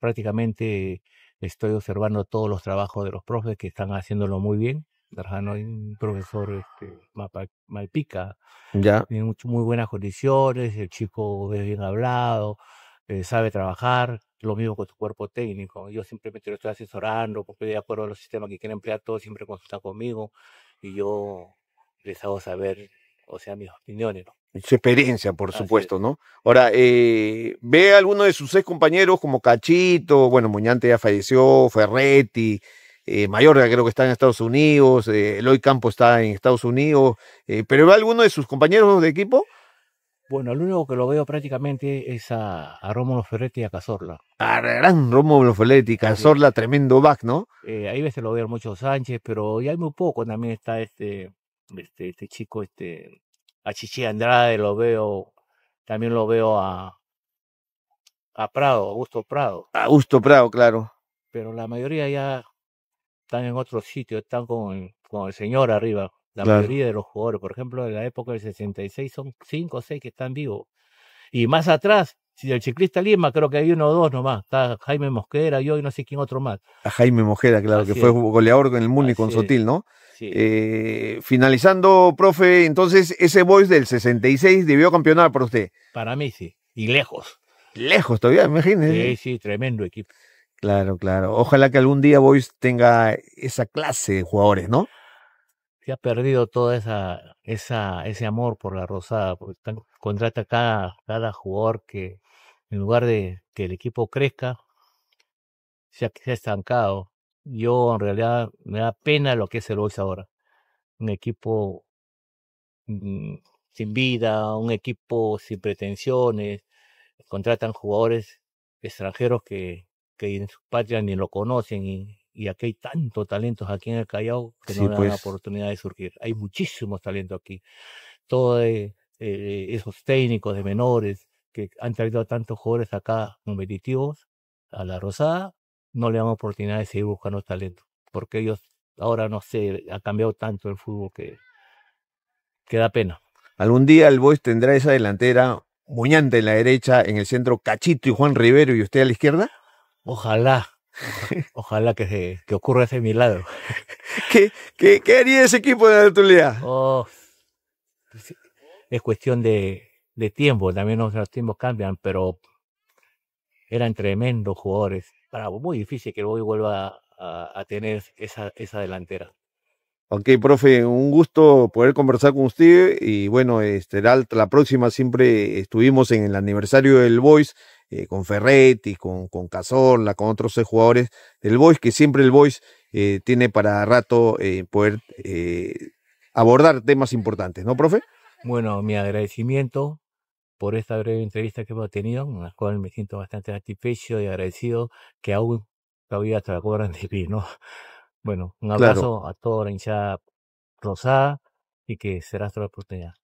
prácticamente estoy observando todos los trabajos de los profes que están haciéndolo muy bien. Trabajando hay un profesor este, Malpica, ya. tiene mucho, muy buenas condiciones, el chico es bien hablado, eh, sabe trabajar, lo mismo con su cuerpo técnico. Yo simplemente lo estoy asesorando porque de acuerdo a los sistemas que quieren emplear, todos siempre consultan conmigo y yo les hago saber o sea, mis opiniones. su experiencia, por supuesto, ¿no? Ahora, eh, ve a alguno de sus ex compañeros como Cachito, bueno, Muñante ya falleció, Ferretti, eh, Mayorga creo que está en Estados Unidos, eh, Eloy Campo está en Estados Unidos, pero ve a alguno de sus compañeros de equipo. Bueno, el único que lo veo prácticamente es a, a Ferretti y a Cazorla. A ah, gran Rómulo Ferretti, Cazorla, tremendo back, ¿no? ahí veces lo veo mucho Sánchez, pero ya hay muy poco. También está este, este, este chico, este, a Chichi Andrade, lo veo, también lo veo a, a Prado, Augusto Prado. Augusto Prado, claro. Pero la mayoría ya están en otro sitio, están con el, con el señor arriba. La mayoría de los jugadores, por ejemplo, en la época del 66, son 5 o 6 que están vivos. Y más atrás, si del ciclista Lima, creo que hay uno o dos nomás. Está Jaime Mosquera, yo y no sé quién otro más. A Jaime Mosquera, claro, que fue goleador con el Múnich con Sotil, ¿no? Eh, finalizando, profe, entonces ese Boys del 66 debió campeonar para usted. Para mí sí, y lejos. Lejos todavía, imagínese. Sí, sí, tremendo equipo. Claro, claro. Ojalá que algún día Boys tenga esa clase de jugadores, ¿no? Se ha perdido toda esa, esa, ese amor por la rosada, porque contrata cada, cada jugador que en lugar de que el equipo crezca, se se ha estancado yo en realidad me da pena lo que es el Boys ahora. Un equipo mm, sin vida, un equipo sin pretensiones, contratan jugadores extranjeros que, que en su patria ni lo conocen y, y aquí hay tantos talentos aquí en el Callao que no dan la pues. oportunidad de surgir. Hay muchísimos talentos aquí. Todos e, eh, esos técnicos de menores que han traído a tantos jugadores acá competitivos a la Rosada no le damos oportunidad de seguir buscando talento. Porque ellos, ahora no sé, ha cambiado tanto el fútbol que, que da pena. Algún día el Boys tendrá esa delantera, Muñante en la derecha, en el centro Cachito y Juan Rivero y usted a la izquierda. Ojalá, Ojalá que, se, que ocurra ese milagro. ¿Qué, qué, haría ese equipo de la actualidad? Oh, pues es cuestión de, de tiempo, también los tiempos cambian, pero eran tremendos jugadores para muy difícil que el Boy vuelva a, tener esa, esa delantera. Ok, profe, un gusto poder conversar con usted y bueno, este, la, próxima siempre estuvimos en el aniversario del Boys eh, con Ferretti, con, con Cazorla, con otros jugadores del Boys, que siempre el Boys eh, tiene para rato eh, poder abordar temas importantes, ¿no, profe? Bueno, mi agradecimiento por esta breve entrevista que hemos tenido, en la cual me siento bastante satisfecho y agradecido que aún todavía te cobran de mí, ¿no? Bueno, un abrazo a toda la hinchada rosada y que será toda la oportunidad.